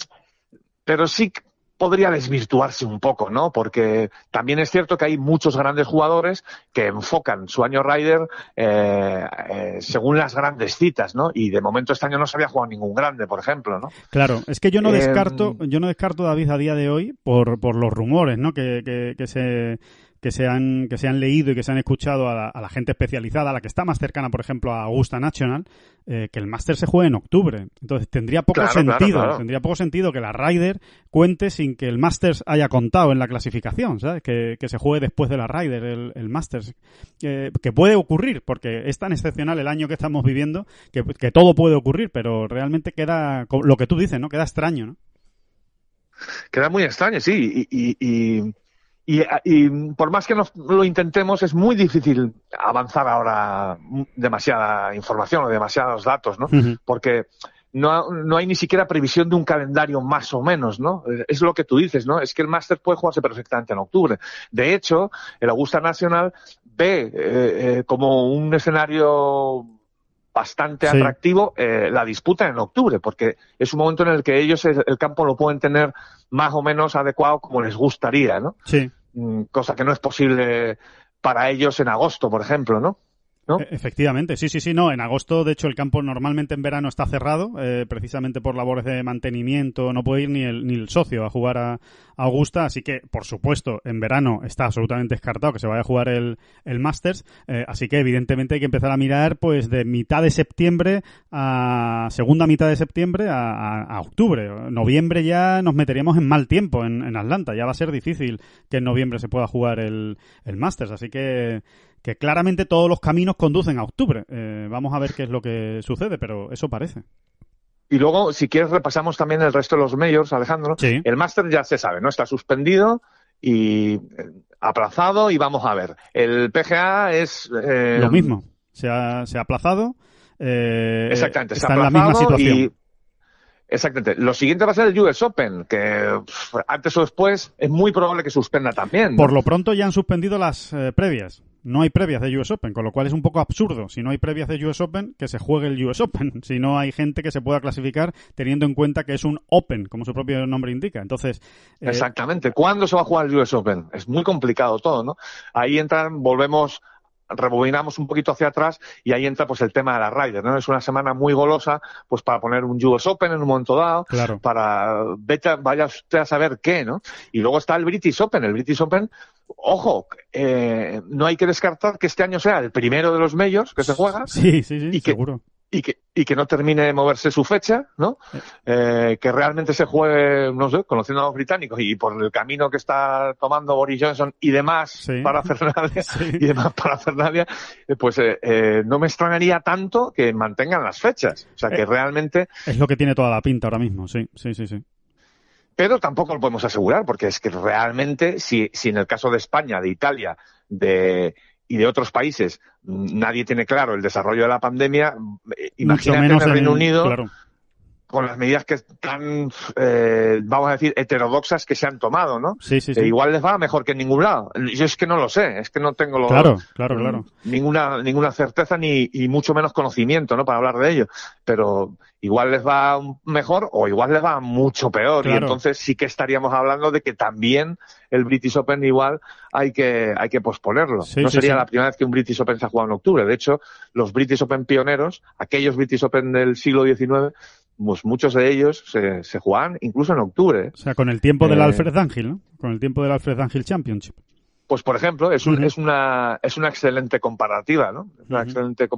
pero sí podría desvirtuarse un poco, ¿no? Porque también es cierto que hay muchos grandes jugadores que enfocan su año Ryder eh, eh, según las grandes citas, ¿no? Y de momento este año no se había jugado ningún grande, por ejemplo, ¿no? Claro, es que yo no eh, descarto, yo no descarto David a día de hoy por, por los rumores, ¿no? Que, que, que se que se han, que se han leído y que se han escuchado a la, gente especializada, a la que está más cercana, por ejemplo, a Augusta National, eh, que el Masters se juegue en octubre. Entonces tendría poco sentido, tendría poco sentido que la Ryder cuente sin que el Masters haya contado en la clasificación, ¿sabes? Que, se juegue después de la Ryder el, Masters, eh, que puede ocurrir, porque es tan excepcional el año que estamos viviendo que, que todo puede ocurrir, pero realmente queda lo que tú dices, ¿no? Queda extraño, ¿no? Queda muy extraño, sí. y y, por más que lo intentemos, es muy difícil avanzar ahora demasiada información o demasiados datos, ¿no? Porque no, hay ni siquiera previsión de un calendario más o menos, ¿no? Es lo que tú dices, ¿no? Es que el máster puede jugarse perfectamente en octubre. De hecho, el Augusta Nacional ve eh, eh, como un escenario bastante atractivo eh, la disputa en octubre, porque es un momento en el que ellos el campo lo pueden tener más o menos adecuado como les gustaría, ¿no? Sí. Mm, cosa que no es posible para ellos en agosto, por ejemplo, ¿no? E, efectivamente, sí, sí, sí, no. En agosto, de hecho, el campo normalmente en verano está cerrado, eh, precisamente por labores de mantenimiento, no puede ir ni el, ni el socio a jugar a, Augusta, así que, por supuesto, en verano está absolutamente descartado que se vaya a jugar el, el Masters, eh, así que, evidentemente, hay que empezar a mirar, pues, de mitad de septiembre a segunda mitad de septiembre a, octubre. Noviembre ya nos meteríamos en mal tiempo en, en, Atlanta, ya va a ser difícil que en noviembre se pueda jugar el, el Masters, así que que claramente todos los caminos conducen a octubre. Eh, vamos a ver qué es lo que sucede, pero eso parece. Y luego, si quieres, repasamos también el resto de los mayors, Alejandro. El máster ya se sabe, ¿no? Está suspendido y eh, aplazado y vamos a ver. El PGA es... Eh, lo mismo, se ha, aplazado. Exactamente, está se ha aplazado en la misma situación. Exactamente. Lo siguiente va a ser el US Open, que antes o después es muy probable que suspenda también. Por lo pronto ya han suspendido las previas no hay previas de US Open, con lo cual es un poco absurdo. Si no hay previas de US Open, que se juegue el US Open. Si no hay gente que se pueda clasificar teniendo en cuenta que es un Open, como su propio nombre indica. Entonces. Eh, Exactamente. ¿Cuándo se va a jugar el US Open? Es muy complicado todo, ¿no? Ahí entran, volvemos rebobinamos un poquito hacia atrás y ahí entra pues el tema de la Ryder, ¿no? Es una semana muy golosa, pues para poner un US Open en un momento dado, para vaya usted a saber qué, ¿no? Y luego está el British Open, el British Open, ojo, eh, no hay que descartar que este año sea el primero de los medios que se juega sí, sí, sí, y seguro y que, y que no termine de moverse su fecha, ¿no? Eh, que realmente se juegue, no sé, conociendo a los británicos y por el camino que está tomando Boris Johnson y demás para Fernández, y demás para eh, pues eh, no me extrañaría tanto que mantengan las fechas. O sea, que realmente... Es lo que tiene toda la pinta ahora mismo, sí, sí, sí, sí. Pero tampoco lo podemos asegurar, porque es que realmente, si, si en el caso de España, de Italia, de y de otros países nadie tiene claro el desarrollo de la pandemia, eh, imagínate en el Reino Unido con las medidas que tan, eh, vamos a decir, heterodoxas que se han tomado, ¿no? Sí, sí, sí. Eh, igual les va mejor que en ningún lado. Yo es que no lo sé, es que no tengo claro, claro, claro. ninguna ninguna certeza ni mucho menos conocimiento, ¿no? Para hablar de ello. Pero igual les va mejor o igual les va mucho peor. Y entonces sí que estaríamos hablando de que también el British Open igual hay que, hay que posponerlo. no sería la primera vez que un British Open se ha jugado en octubre. De hecho, los British Open pioneros, aquellos British Open del siglo XIX, pues muchos de ellos se, se incluso en octubre. O sea, con el tiempo del eh, Alfred Ángel, ¿no? Con el tiempo del Alfred Ángel Championship. Pues, por ejemplo, es, es, una, es una excelente comparativa, ¿no? Una excelente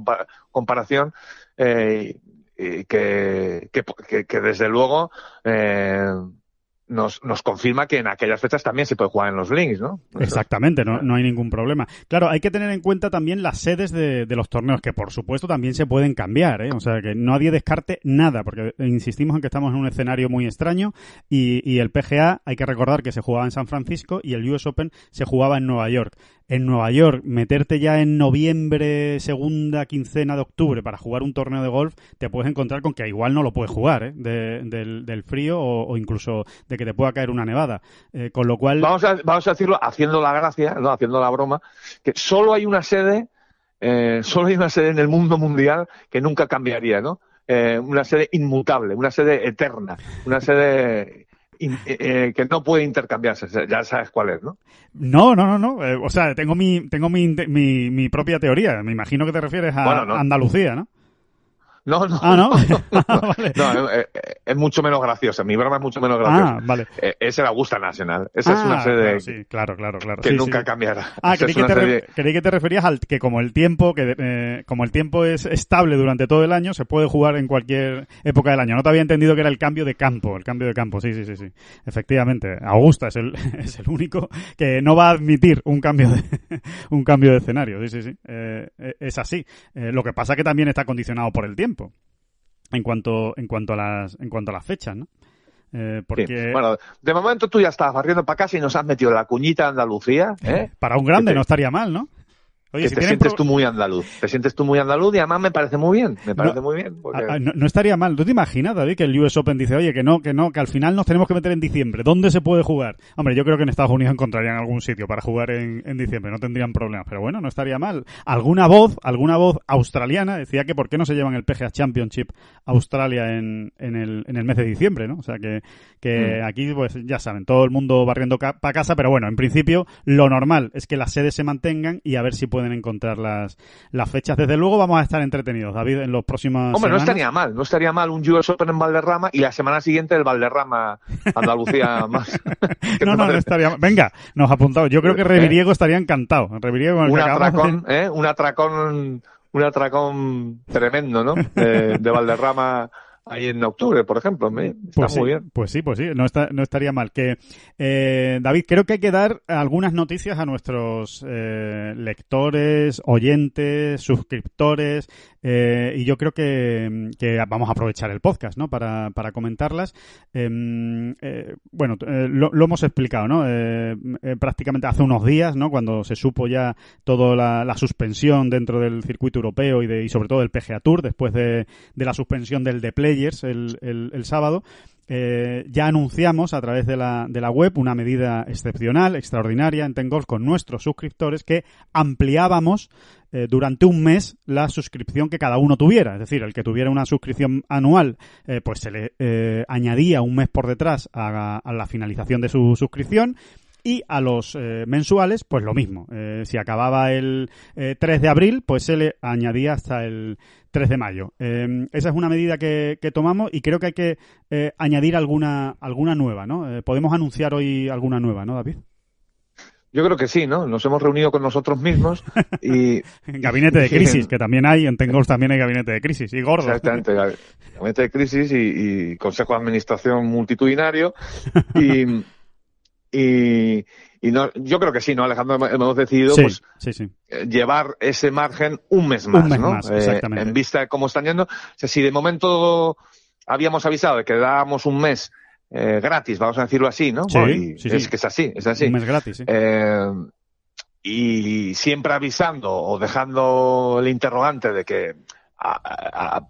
comparación eh, y que, que, desde luego, eh, nos, nos confirma que en aquellas fechas también se puede jugar en los links, ¿no? Pues Exactamente, no, hay ningún problema. Claro, hay que tener en cuenta también las sedes de, los torneos, que por supuesto también se pueden cambiar, ¿eh? O sea, que nadie descarte nada, porque insistimos en que estamos en un escenario muy extraño y, y el PGA, hay que recordar que se jugaba en San Francisco y el US Open se jugaba en Nueva York en Nueva York, meterte ya en noviembre, segunda quincena de octubre para jugar un torneo de golf, te puedes encontrar con que igual no lo puedes jugar, ¿eh? del, frío o, incluso de que te pueda caer una nevada. Eh, con lo cual. Vamos a, vamos a decirlo haciendo la gracia, ¿no? haciendo la broma, que solo hay una sede, eh, solo hay una sede en el mundo mundial que nunca cambiaría, ¿no? Eh, una sede inmutable, una sede eterna, una sede eh, eh, que no puede intercambiarse. Ya sabes cuál es, ¿no? No, no, no, no. Eh, o sea, tengo mi, tengo mi, mi, propia teoría. Me imagino que te refieres a Andalucía, ¿no? No, no. Ah, no. Ah, no eh, eh, es, mucho menos graciosa. Mi broma es mucho menos ah, graciosa. Ah, vale. Eh, ese el Augusta Nacional. Esa es una ah, sede claro, sí, claro, claro, claro. que nunca cambiará. Ah, creí que, te referías al que como el tiempo que como el tiempo es estable durante todo el año, se puede jugar en cualquier época del año. No te había entendido que era el cambio de campo, el cambio de campo. Sí, sí, sí, sí. Efectivamente, Augusta es el, es el único que no va a admitir un cambio de un cambio de escenario. Sí, sí, sí. es así. lo que pasa es que también está condicionado por el tiempo en cuanto, en cuanto a las, en cuanto a las fechas, ¿no? Eh, porque... Bueno, de momento tú ya estabas barriendo para casa y nos has metido la cuñita de Andalucía. Eh, ¿eh? Para un grande este no estaría mal, ¿no? Oye, te sientes tú muy andaluz. Te sientes tú muy andaluz y además me parece muy bien. Me parece muy bien. Ah, ah, no, estaría mal. ¿Tú te imaginas, David, que el US Open dice, oye, que no, que no, que al final nos tenemos que meter en diciembre? ¿Dónde se puede jugar? Hombre, yo creo que en Estados Unidos encontrarían algún sitio para jugar en, diciembre. No tendrían problemas. Pero bueno, no estaría mal. Alguna voz, alguna voz australiana decía que por qué no se llevan el PGA Championship a Australia en, en, el, en el mes de diciembre, ¿no? O sea que, que mm. aquí, pues ya saben, todo el mundo barriendo para casa. Pero bueno, en principio, lo normal es que las sedes se mantengan y a ver si pueden pueden encontrar las, las fechas. Desde luego vamos a estar entretenidos, David, en los próximos. Hombre, no estaría mal, no estaría mal un US Open en Valderrama y la semana siguiente el Valderrama Andalucía más. no, no, estaría Venga, nos ha apuntado. Yo creo que Reviriego ¿Eh? estaría encantado. Reviriego un atracón, ¿eh? Un atracón, un atracón tremendo, ¿no? de Valderrama ahí en octubre, por ejemplo. Pues está pues muy sí, bien. Pues sí, pues sí, no, está, no estaría mal. Que eh, David, creo que hay que dar algunas noticias a nuestros eh, lectores, oyentes, suscriptores, eh, y yo creo que, vamos a aprovechar el podcast, ¿no? Para, para comentarlas. Em, bueno, lo, hemos explicado, ¿no? prácticamente hace unos días, ¿no? Cuando se supo ya toda la, suspensión dentro del circuito europeo y, de, sobre todo del PGA Tour, después de, la suspensión del de el, sábado, eh, ya anunciamos a través de la, de la, web una medida excepcional, extraordinaria en Tengol con nuestros suscriptores que ampliábamos eh, durante un mes la suscripción que cada uno tuviera. Es decir, el que tuviera una suscripción anual, eh, pues se le añadía un mes por detrás a la finalización de su suscripción y a los eh, mensuales, pues lo mismo. Eh, si acababa el 3 eh, de abril, pues se le añadía hasta el 3 de mayo. esa es una medida que, tomamos y creo que hay que añadir alguna, alguna nueva, ¿no? podemos anunciar hoy alguna nueva, ¿no, David? Yo creo que sí, ¿no? Nos hemos reunido con nosotros mismos y... gabinete de crisis, que también hay, en Tengors también hay gabinete de crisis, y gordo. Exactamente, gabinete de crisis y, y consejo de administración multitudinario y... Y, no, yo creo que sí, ¿no, Alejandro? Hemos decidido pues, eh, llevar ese margen un mes más, un mes ¿no? Más, eh, exactamente. en vista de cómo están yendo. O sea, si de momento habíamos avisado de que dábamos un mes eh, gratis, vamos a decirlo así, ¿no? Sí, sí, es que es así, es así. Un mes gratis, eh, y siempre avisando o dejando el interrogante de que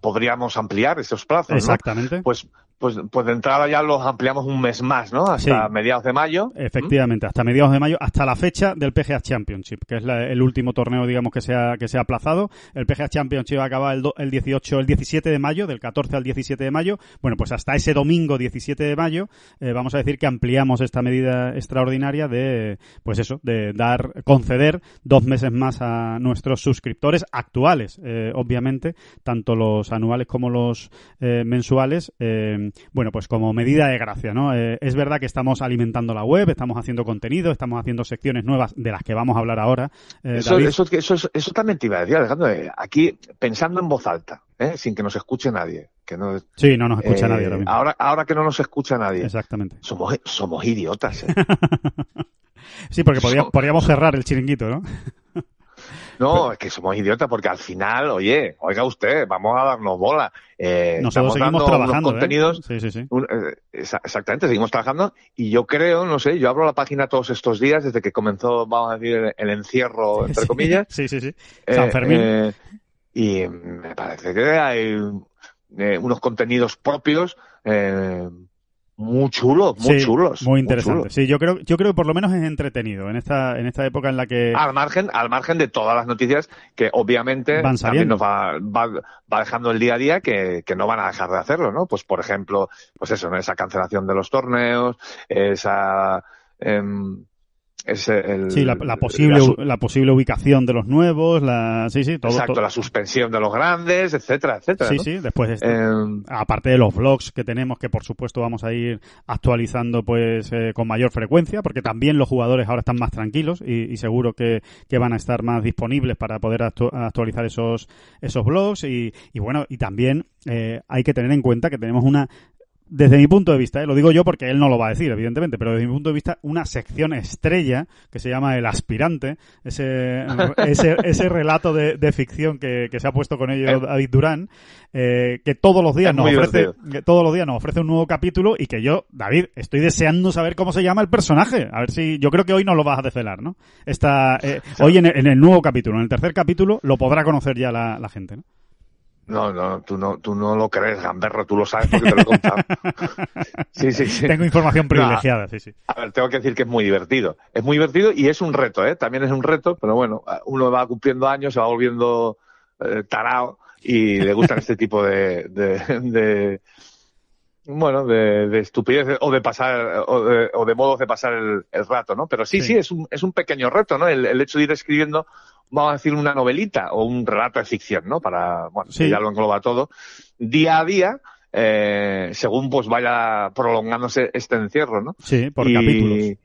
podríamos ampliar esos plazos. Exactamente. ¿no? Pues pues, pues de entrada ya los ampliamos un mes más, ¿no? Hasta mediados de mayo. Efectivamente, hasta mediados de mayo, hasta la fecha del PGA Championship, que es el último torneo, digamos, que se ha, que se ha aplazado. El PGA Championship va a acabar el, el 18, el 17 de mayo, del 14 al 17 de mayo. Bueno, pues hasta ese domingo 17 de mayo, eh, vamos a decir que ampliamos esta medida extraordinaria de, pues eso, de dar, conceder dos meses más a nuestros suscriptores actuales, eh, obviamente, tanto los anuales como los eh, mensuales. Eh, bueno, pues como medida de gracia, ¿no? Eh, es verdad que estamos alimentando la web, estamos haciendo contenido, estamos haciendo secciones nuevas de las que vamos a hablar ahora. Eh, eso, también te iba a decir, Alejandro, eh, aquí pensando en voz alta, sin que nos escuche nadie. Que no, sí, no nos escucha nadie ahora, ahora que no nos escucha nadie. Exactamente. Somos, somos idiotas. sí, porque podríamos cerrar el chiringuito, ¿no? No, es que somos idiotas porque al final, oye, oiga usted, vamos a darnos bola. Eh, Nosotros seguimos trabajando. ¿eh? contenidos, eh, exactamente, seguimos trabajando y yo creo, no sé, yo abro la página todos estos días desde que comenzó, vamos a decir, el, encierro, entre comillas. Sí, sí, sí. Eh, San Fermín. y me parece que hay unos contenidos propios muy chulos, muy chulos. Muy interesante. sí, yo creo, yo creo que por lo menos es entretenido en esta, en esta época en la que. Al margen, al margen de todas las noticias que obviamente también nos va, va, dejando el día a día que, que, no van a dejar de hacerlo, ¿no? Pues por ejemplo, pues eso, ¿no? esa cancelación de los torneos, esa. Em, sí, la, posible, la, posible ubicación de los nuevos, la, sí, sí, la suspensión de los grandes, etcétera, etcétera. sí, después, este, em, aparte de los blogs que tenemos, que por supuesto vamos a ir actualizando pues eh, con mayor frecuencia, porque también los jugadores ahora están más tranquilos y, seguro que, van a estar más disponibles para poder actualizar esos, esos blogs y, y bueno, y también eh, hay que tener en cuenta que tenemos una desde mi punto de vista, ¿eh? lo digo yo porque él no lo va a decir, evidentemente, pero desde mi punto de vista, una sección estrella que se llama El Aspirante, ese, ese, relato de, ficción que, se ha puesto con ello eh. David Durán, eh, que todos los días nos ofrece, todos los días nos ofrece un nuevo capítulo y que yo, David, estoy deseando saber cómo se llama el personaje. A ver si, yo creo que hoy no lo vas a desvelar, ¿no? Esta, eh, hoy en el, nuevo capítulo, en el tercer capítulo, lo podrá conocer ya la, la gente, ¿no? No, no, tú no, tú no lo crees, Gamberro, tú lo sabes porque te lo he contado. sí, sí, sí. Tengo información privilegiada, sí, sí. A ver, tengo que decir que es muy divertido. Es muy divertido y es un reto, ¿eh? También es un reto, pero bueno, uno va cumpliendo años, se va volviendo eh, tarao y le gustan este tipo de, bueno, de, de, estupidez o de pasar o de, de modos de pasar el, rato, ¿no? Pero sí, sí, es, un, es un pequeño reto, ¿no? El, el, hecho de ir escribiendo vamos a decir, una novelita o un relato de ficción, ¿no? Para, bueno, ya lo engloba todo, día a día, eh, según pues vaya prolongándose este encierro, ¿no? Sí, por capítulos.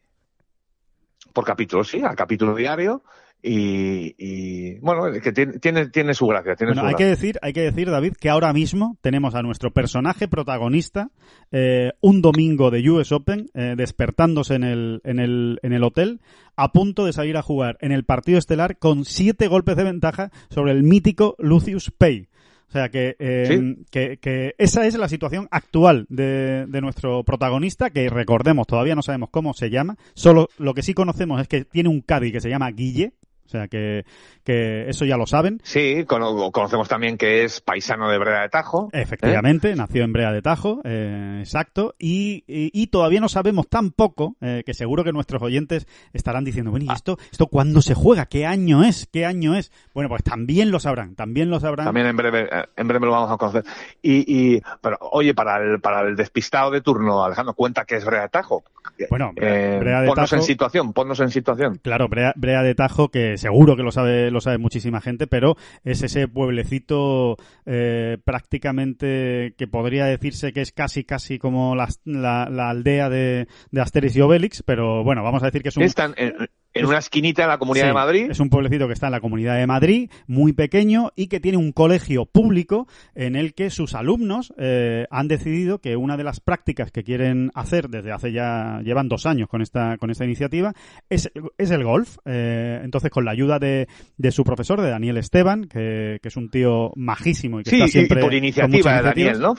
Por capítulos, sí, a capítulo diario. Y, bueno, que tiene, tiene, su gracia. hay, Que decir, hay que decir, David, que ahora mismo tenemos a nuestro personaje protagonista eh, un domingo de US Open eh, despertándose en el, hotel a punto de salir a jugar en el partido estelar con siete golpes de ventaja sobre el mítico Lucius Pay. O sea eh, que, esa es la situación actual de, de, nuestro protagonista, que recordemos, todavía no sabemos cómo se llama. Solo lo que sí conocemos es que tiene un caddy que se llama Guille, o sea que, que eso ya lo saben. Sí, conocemos también que es paisano de Brea de Tajo. ¿eh? Efectivamente, nació en Brea de Tajo, eh, exacto. Y, y, todavía no sabemos tampoco, eh, que seguro que nuestros oyentes estarán diciendo, bueno, ¿y ah. esto, esto cuándo se juega? ¿Qué año es? ¿Qué año es? Bueno, pues también lo sabrán, también lo sabrán. También en breve, eh, en breve lo vamos a conocer. Y, y pero, oye, para el, para el despistado de turno, Alejandro, cuenta que es Brea de Tajo. Bueno, Brea, Ponnos en situación, ponnos en situación. Claro, Brea, Brea de Tajo que seguro que lo sabe, lo sabe muchísima gente, pero es ese pueblecito eh, prácticamente que podría decirse que es casi, casi como la, aldea de, Asterix y Obelix, pero bueno, vamos a decir que es un... Eh, en una esquinita de la Comunidad de Madrid. Es un pueblecito que está en la Comunidad de Madrid, muy pequeño y que tiene un colegio público en el que sus alumnos eh, han decidido que una de las prácticas que quieren hacer desde hace ya llevan dos años con esta con esta iniciativa es, es el golf. Eh, entonces, con la ayuda de, de, su profesor, de Daniel Esteban, que, que es un tío majísimo y que está siempre por iniciativa de Daniel, ¿no?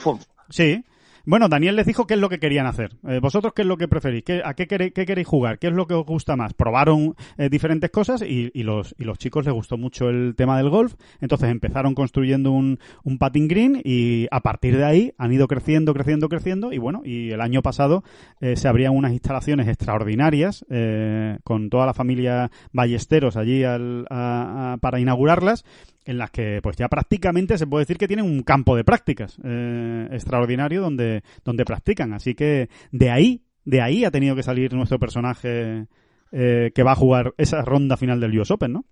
Sí. Bueno, Daniel les dijo qué es lo que querían hacer. Eh, ¿Vosotros qué es lo que preferís? ¿A qué queréis, jugar? ¿Qué es lo que os gusta más? Probaron eh, diferentes cosas y, los, los, chicos les gustó mucho el tema del golf. Entonces empezaron construyendo un, un green y a partir de ahí han ido creciendo, creciendo, creciendo. Y bueno, y el año pasado eh, se abrían unas instalaciones extraordinarias con toda la familia Ballesteros allí para inaugurarlas en las que pues ya prácticamente se puede decir que tienen un campo de prácticas eh, extraordinario donde, donde practican. Así que de ahí, de ahí ha tenido que salir nuestro personaje eh, que va a jugar esa ronda final del US Open, ¿no?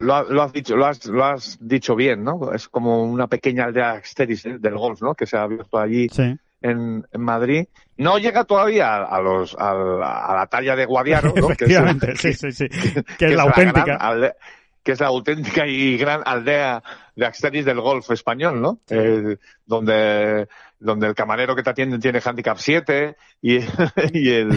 Lo, has dicho, lo has, lo has dicho bien, ¿no? Es como una pequeña aldea ¿eh? del golf, ¿no? Que se ha abierto allí en, Madrid. No llega todavía a, los, a, la, talla de Guadiaro, ¿no? que es, sí, sí, sí. la auténtica que es la auténtica y gran aldea de axteris del golf español, ¿no? Eh, donde, donde el camarero que te atiende tiene handicap 7 y, el,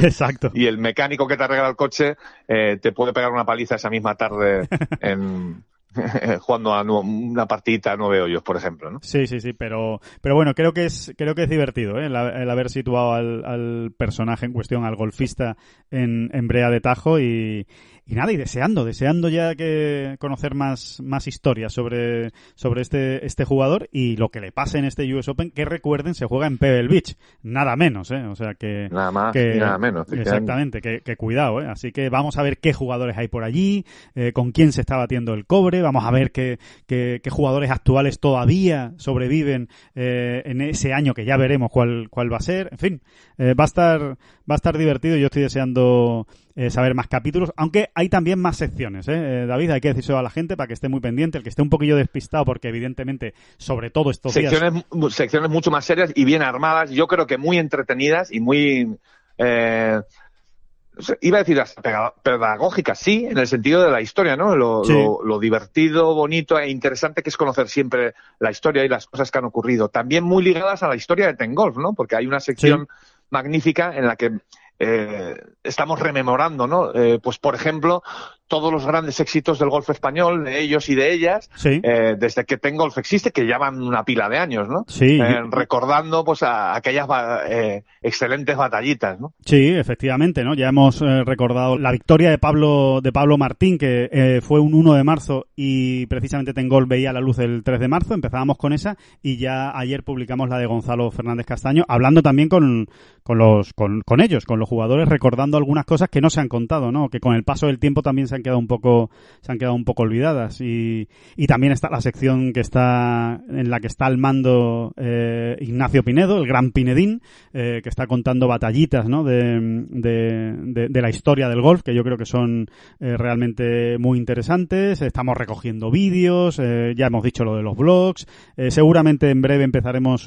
y el mecánico que te arregla el coche eh, te puede pegar una paliza esa misma tarde en, jugando a una partita a nueve hoyos, por ejemplo, ¿no? Sí, sí, sí, pero, pero bueno, creo que es, creo que es divertido ¿eh? el, haber situado al, personaje en cuestión, al golfista, en, en Brea de Tajo y, y nada, y deseando, deseando ya que conocer más, más historias sobre, sobre este, este jugador y lo que le pase en este US Open, que recuerden, se juega en Pebble Beach, nada menos, ¿eh? O sea que... Nada más nada menos. Exactamente, que, que cuidado, ¿eh? Así que vamos a ver qué jugadores hay por allí, eh, con quién se está batiendo el cobre, vamos a ver qué, qué, qué jugadores actuales todavía sobreviven eh, en ese año que ya veremos cuál, cuál va a ser. En fin, eh, va a estar, va a estar divertido. Yo estoy deseando eh, saber más capítulos, aunque hay también más secciones. ¿eh? eh David, hay que decirlo a la gente para que esté muy pendiente, el que esté un poquillo despistado, porque evidentemente, sobre todo estos secciones, días... Secciones mucho más serias y bien armadas, yo creo que muy entretenidas y muy... Eh, iba a decir pedagógicas, sí, en el sentido de la historia, ¿no? Lo, divertido, bonito e interesante que es conocer siempre la historia y las cosas que han ocurrido. También muy ligadas a la historia de Tengolf, ¿no? Porque hay una sección magnífica en la que eh, estamos rememorando, ¿no? Eh, pues por ejemplo, todos los grandes éxitos del golf español, de ellos y de ellas, eh, desde que Ten Golf existe, que llevan una pila de años, ¿no? Eh, recordando pues a aquellas eh, excelentes batallitas, ¿no? Sí, efectivamente, ¿no? Ya hemos recordado la victoria de Pablo, de Pablo Martín, que fue un 1 de marzo y precisamente Ten Golf veía la luz el 3 de marzo, empezábamos con esa y ya ayer publicamos la de Gonzalo Fernández Castaño, hablando también con, con los, con, ellos, con los jugadores, recordando algunas cosas que no se han contado, ¿no? Que con el paso del tiempo también se se han quedado un poco, se han quedado un poco olvidadas. Y, también está la sección que está, en la que está al mando eh, Ignacio Pinedo, el gran Pinedín, eh, que está contando batallitas, ¿no? De, de, la historia del golf, que yo creo que son eh, realmente muy interesantes. Estamos recogiendo vídeos, ya hemos dicho lo de los blogs. seguramente en breve empezaremos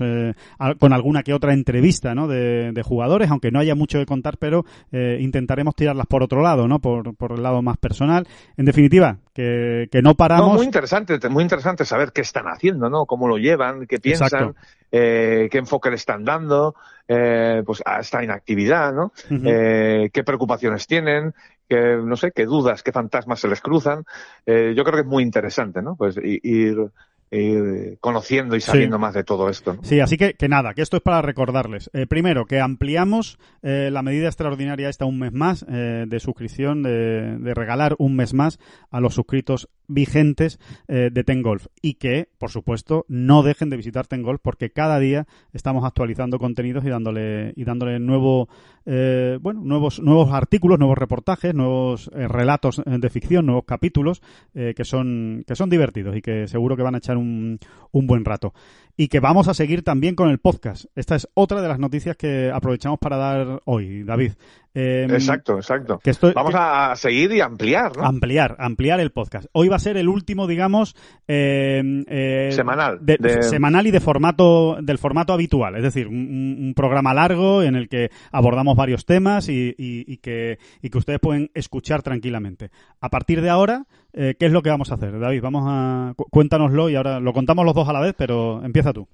con alguna que otra entrevista, ¿no? De, jugadores, aunque no haya mucho que contar, pero intentaremos tirarlas por otro lado, ¿no? Por, por el lado más personal personal. En definitiva, que, que no paramos. muy interesante, muy interesante saber qué están haciendo, ¿no? Cómo lo llevan, qué piensan, eh, qué enfoque le están dando, eh, pues a esta inactividad, ¿no? Eh, qué preocupaciones tienen, que no sé, qué dudas, qué fantasmas se les cruzan. yo creo que es muy interesante, ¿no? Pues ir conociendo y sabiendo más de todo esto. Sí, así que, que, nada, que esto es para recordarles. Eh, primero, que ampliamos eh, la medida extraordinaria esta un mes más eh, de suscripción, de, regalar un mes más a los suscritos vigentes eh, de Tengolf y que, por supuesto, no dejen de visitar Tengolf porque cada día estamos actualizando contenidos y dándole y dándole eh, bueno, nuevos nuevos artículos, nuevos reportajes, nuevos eh, relatos de ficción, nuevos capítulos que son que son divertidos y que seguro que van a echar un, un buen rato y que vamos a seguir también con el podcast. Esta es otra de las noticias que aprovechamos para dar hoy, David. Em, exacto, exacto. vamos a seguir y ampliar, ¿no? Ampliar, ampliar el podcast. Hoy va a ser el último, digamos, em, eh, semanal, semanal y de formato del formato habitual, es decir, un, programa largo en el que abordamos varios temas y, que, y que ustedes pueden escuchar tranquilamente. A partir de ahora eh, ¿Qué es lo que vamos a hacer, David? Vamos a cuéntanoslo y ahora lo contamos los dos a la vez, pero empieza tú.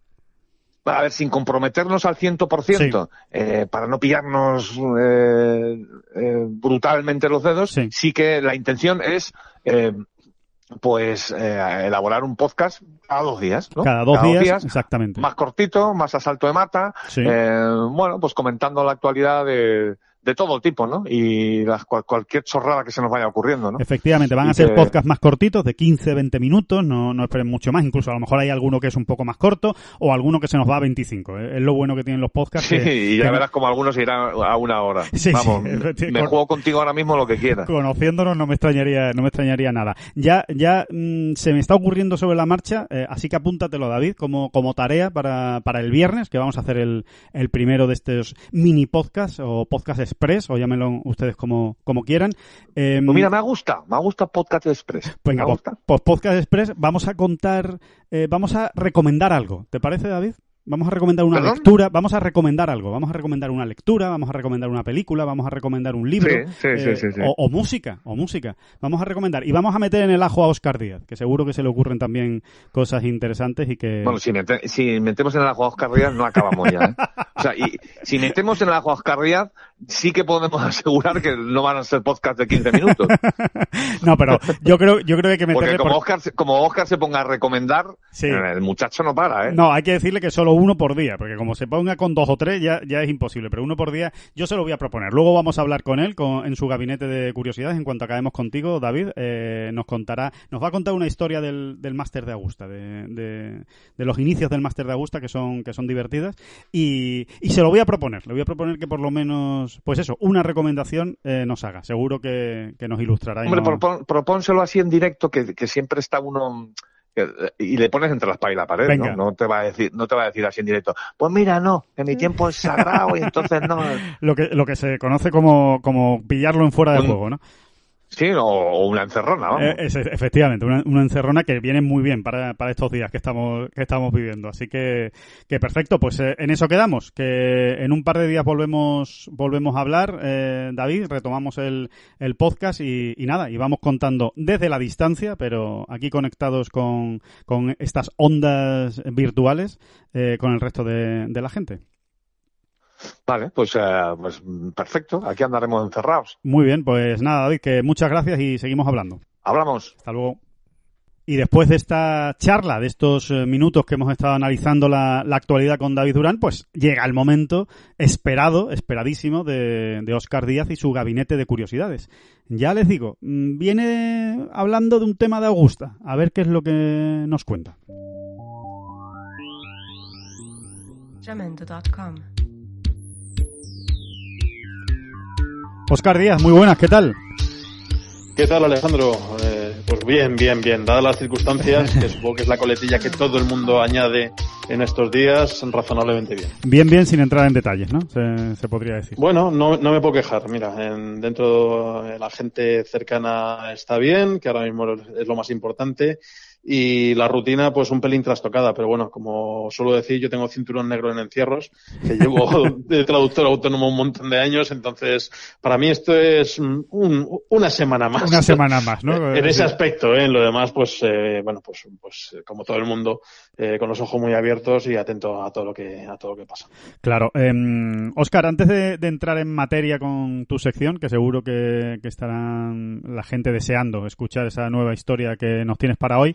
A ver, sin comprometernos al 100%, eh, para no pillarnos eh, eh, brutalmente los dedos, sí. que la intención es pues elaborar un podcast cada dos días, Cada dos, días, exactamente. Más cortito, más asalto de mata. bueno, pues comentando la actualidad de, de todo tipo, ¿no? Y las, cualquier chorrada que se nos vaya ocurriendo, ¿no? Efectivamente, van a ser podcasts más cortitos, de 15, 20 minutos, no, no esperen mucho más, incluso a lo mejor hay alguno que es un poco más corto o alguno que se nos va a 25, ¿eh? es lo bueno que tienen los podcasts. Sí, y ya verás como algunos irán a una hora. Sí, Vamos, me juego contigo ahora mismo lo que quieras. Conociéndonos no me extrañaría, no me extrañaría nada. Ya, ya mm, se me está ocurriendo sobre la marcha, eh, así que apúntatelo, David, como, como tarea para, para el viernes, que vamos a hacer el, el primero de estos mini podcasts o podcasts Express, o llámenlo ustedes como, como quieran. Em, pues mira, me gusta, me gusta Podcast Express. Pues, pues, Podcast Express, vamos a contar, eh, vamos a recomendar algo. ¿Te parece, David? Vamos a recomendar una lectura, vamos a recomendar algo, vamos a recomendar una lectura, vamos a recomendar una película, vamos a recomendar un libro, eh, o, música, o música. Vamos a recomendar y vamos a meter en el ajo a Oscar Díaz, que seguro que se le ocurren también cosas interesantes y que... Bueno, si, metemos en el ajo a Oscar Díaz no acabamos ya. ¿eh? O sea, y, si metemos en el ajo a Oscar Díaz, sí que podemos asegurar que no van a ser podcasts de 15 minutos. no, pero yo creo, yo creo que como, como Oscar se ponga a recomendar, eh, el muchacho no para, ¿eh? No, hay que decirle que solo uno por día, porque como se ponga con dos o tres ya, es imposible, pero uno por día yo se lo voy a proponer. Luego vamos a hablar con él en su gabinete de curiosidades. En cuanto acabemos contigo, David, eh, nos contará, nos va a contar una historia del, del máster de Augusta, de, los inicios del máster de Augusta que son, que son divertidas y, y, se lo voy a proponer. Le voy a proponer que por lo menos, pues eso, una recomendación eh, nos haga. Seguro que, nos ilustrará. Hombre, propónselo así en directo que, que siempre está uno y le pones entre las espalda y la pared, ¿no? te va a decir, no te va a decir así en directo, pues mira, no, que mi tiempo es sagrado y entonces no. lo que, lo que se conoce como, como pillarlo en fuera de juego, ¿no? Sí, o, una encerrona, vamos. Eh, es, efectivamente, una, encerrona que viene muy bien para, estos días que estamos, que estamos viviendo. Así que, perfecto, pues eh, en eso quedamos, que en un par de días volvemos, volvemos a hablar, eh, David, retomamos el, podcast y, nada, y vamos contando desde la distancia, pero aquí conectados con, estas ondas virtuales con el resto de la gente. Vale, pues, eh, pues mm, perfecto, aquí andaremos encerrados. Muy bien, pues nada, David, que muchas gracias y seguimos hablando. Hablamos. Hasta luego. Y después de esta charla, de estos eh, minutos que hemos estado analizando la, actualidad con David Durán, pues llega el momento esperado, esperadísimo, de, de, Oscar Díaz y su gabinete de curiosidades. Ya les digo, mm, viene hablando de un tema de Augusta. A ver qué es lo que nos cuenta. Oscar Díaz, muy buenas, ¿qué tal? ¿Qué tal, Alejandro? Eh, pues bien, bien, bien. Dadas las circunstancias, que supongo que es la coletilla que todo el mundo añade en estos días, razonablemente bien. Bien, bien, sin entrar en detalles, ¿no? Se, podría decir. Bueno, no, me puedo quejar. Mira, dentro de la gente cercana está bien, que ahora mismo es lo más importante y la rutina pues un pelín trastocada, pero bueno, como suelo decir, yo tengo cinturón negro en encierros, que llevo de traductor autónomo un montón de años, entonces para mí esto es una semana más. Una semana más, ¿no? en ese aspecto, ¿eh? en lo demás, pues eh, bueno, pues, pues, como todo el mundo, eh, con los ojos muy abiertos y atento a todo lo que, a todo lo que pasa. Claro. Oscar, em, antes de, entrar en materia con tu sección, que seguro que, que estarán la gente deseando escuchar esa nueva historia que nos tienes para hoy,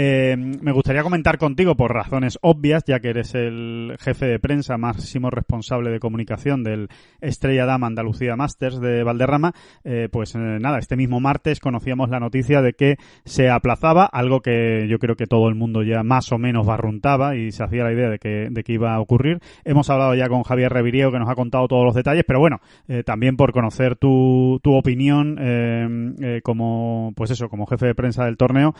Eh, me gustaría comentar contigo, por razones obvias, ya que eres el jefe de prensa máximo responsable de comunicación del Estrella Dama Andalucía Masters de Valderrama, eh, pues eh, nada, este mismo martes conocíamos la noticia de que se aplazaba, algo que yo creo que todo el mundo ya más o menos barruntaba y se hacía la idea de que, iba a ocurrir. Hemos hablado ya con Javier Reviriego, que nos ha contado todos los detalles, pero bueno, también por conocer tu, tu opinión como, pues eso, como jefe de prensa del torneo,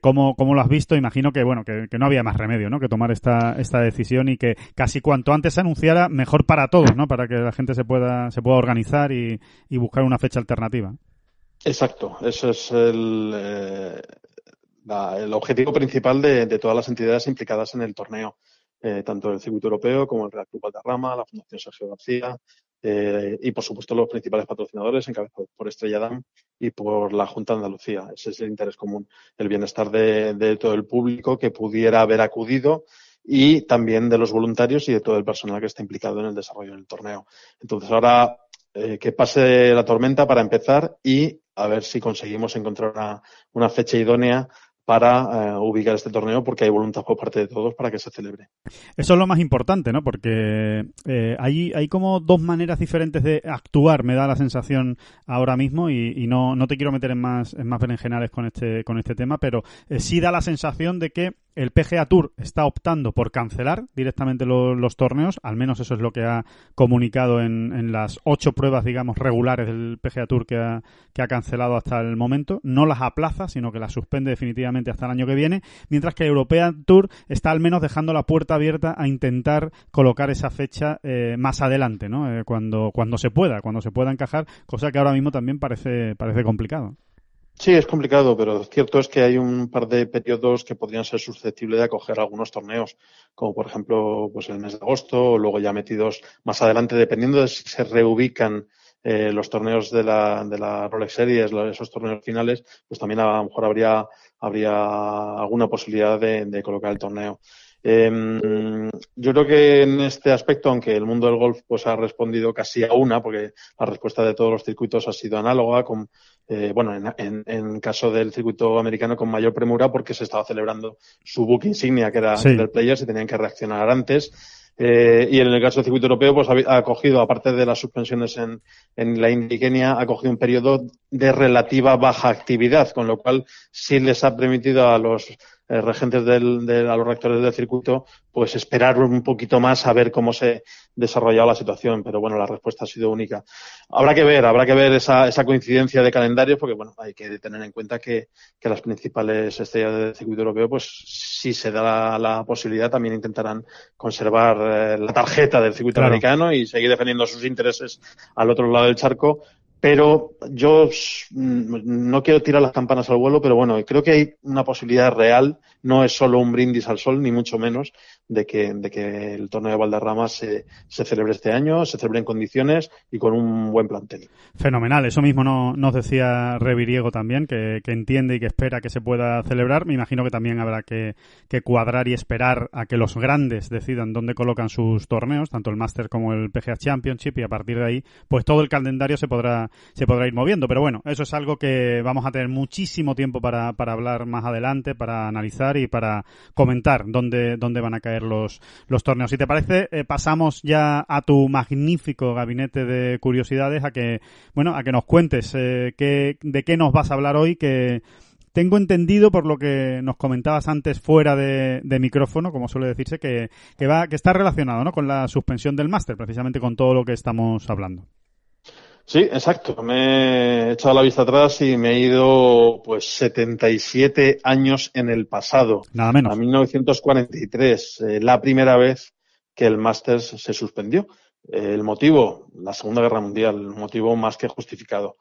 cómo, cómo lo has visto, imagino que bueno, que, no había más remedio, Que tomar esta, esta decisión y que casi cuanto antes se anunciara, mejor para todos, Para que la gente se pueda, se pueda organizar y, buscar una fecha alternativa. Exacto, ese es eh, el, objetivo principal de, todas las entidades implicadas en el torneo, eh, tanto el circuito europeo como el Real Club Valderrama, la Fundación Sergio García, eh, y por supuesto los principales patrocinadores encabezados por Estrella Damm y por la Junta de Andalucía. Ese es el interés común, el bienestar de, todo el público que pudiera haber acudido y también de los voluntarios y de todo el personal que está implicado en el desarrollo del torneo. Entonces ahora eh, que pase la tormenta para empezar y a ver si conseguimos encontrar una fecha idónea para eh, ubicar este torneo porque hay voluntad por parte de todos para que se celebre. Eso es lo más importante, ¿no? Porque eh, hay, como dos maneras diferentes de actuar, me da la sensación ahora mismo, y, no, no te quiero meter en más, en más berenjenales con este, con este tema, pero eh, sí da la sensación de que el PGA Tour está optando por cancelar directamente los torneos, al menos eso es lo que ha comunicado en, las ocho pruebas, digamos, regulares del PGA Tour que ha, cancelado hasta el momento. No las aplaza, sino que las suspende definitivamente hasta el año que viene, mientras que el European Tour está al menos dejando la puerta abierta a intentar colocar esa fecha eh, más adelante, ¿no? Eh, cuando, cuando se pueda, cuando se pueda encajar, cosa que ahora mismo también parece, parece complicado. Sí, es complicado, pero cierto es que hay un par de periodos que podrían ser susceptibles de acoger algunos torneos, como por ejemplo pues el mes de agosto, o luego ya metidos más adelante, dependiendo de si se reubican eh, los torneos de la, de la Rolex Series, esos torneos finales, pues también a lo mejor habría, habría alguna posibilidad de colocar el torneo. Em, yo creo que en este aspecto, aunque el mundo del golf pues ha respondido casi a una, porque la respuesta de todos los circuitos ha sido análoga, con, eh, bueno, en, en, en, caso del circuito americano con mayor premura, porque se estaba celebrando su buque insignia, que era el del Players, y tenían que reaccionar antes. Eh, y en el caso del circuito europeo, pues ha, cogido, aparte de las suspensiones en, en la India ha cogido un periodo de relativa baja actividad, con lo cual sí les ha permitido a los eh, regentes del, de, a los rectores del circuito, pues esperar un poquito más a ver cómo se desarrollaba la situación. Pero bueno, la respuesta ha sido única. Habrá que ver, habrá que ver esa, esa coincidencia de calendarios, porque bueno, hay que tener en cuenta que, las principales estrellas del circuito europeo, pues si se da la, posibilidad, también intentarán conservar eh, la tarjeta del circuito americano y seguir defendiendo sus intereses al otro lado del charco pero yo mm, no quiero tirar las campanas al vuelo, pero bueno, creo que hay una posibilidad real, no es solo un brindis al sol, ni mucho menos, de que, de que el torneo de Valderrama se, se celebre este año, se celebre en condiciones y con un buen plantel. Fenomenal, eso mismo no, nos decía Reviriego también, que, entiende y que espera que se pueda celebrar. Me imagino que también habrá que, que cuadrar y esperar a que los grandes decidan dónde colocan sus torneos, tanto el Master como el PGA Championship, y a partir de ahí, pues todo el calendario se podrá se podrá ir moviendo. Pero bueno, eso es algo que vamos a tener muchísimo tiempo para, hablar más adelante, para analizar y para comentar dónde, dónde van a caer los, los torneos. Si te parece, eh, pasamos ya a tu magnífico gabinete de curiosidades, a que, bueno, a que nos cuentes eh, qué, de qué nos vas a hablar hoy, que tengo entendido por lo que nos comentabas antes fuera de, micrófono, como suele decirse, que, que, va, que está relacionado ¿no? con la suspensión del máster, precisamente con todo lo que estamos hablando. Sí, exacto. Me he echado la vista atrás y me he ido pues 77 años en el pasado. Nada menos. A 1943, eh, la primera vez que el Masters se suspendió. Eh, el motivo, la Segunda Guerra Mundial, el motivo más que justificado.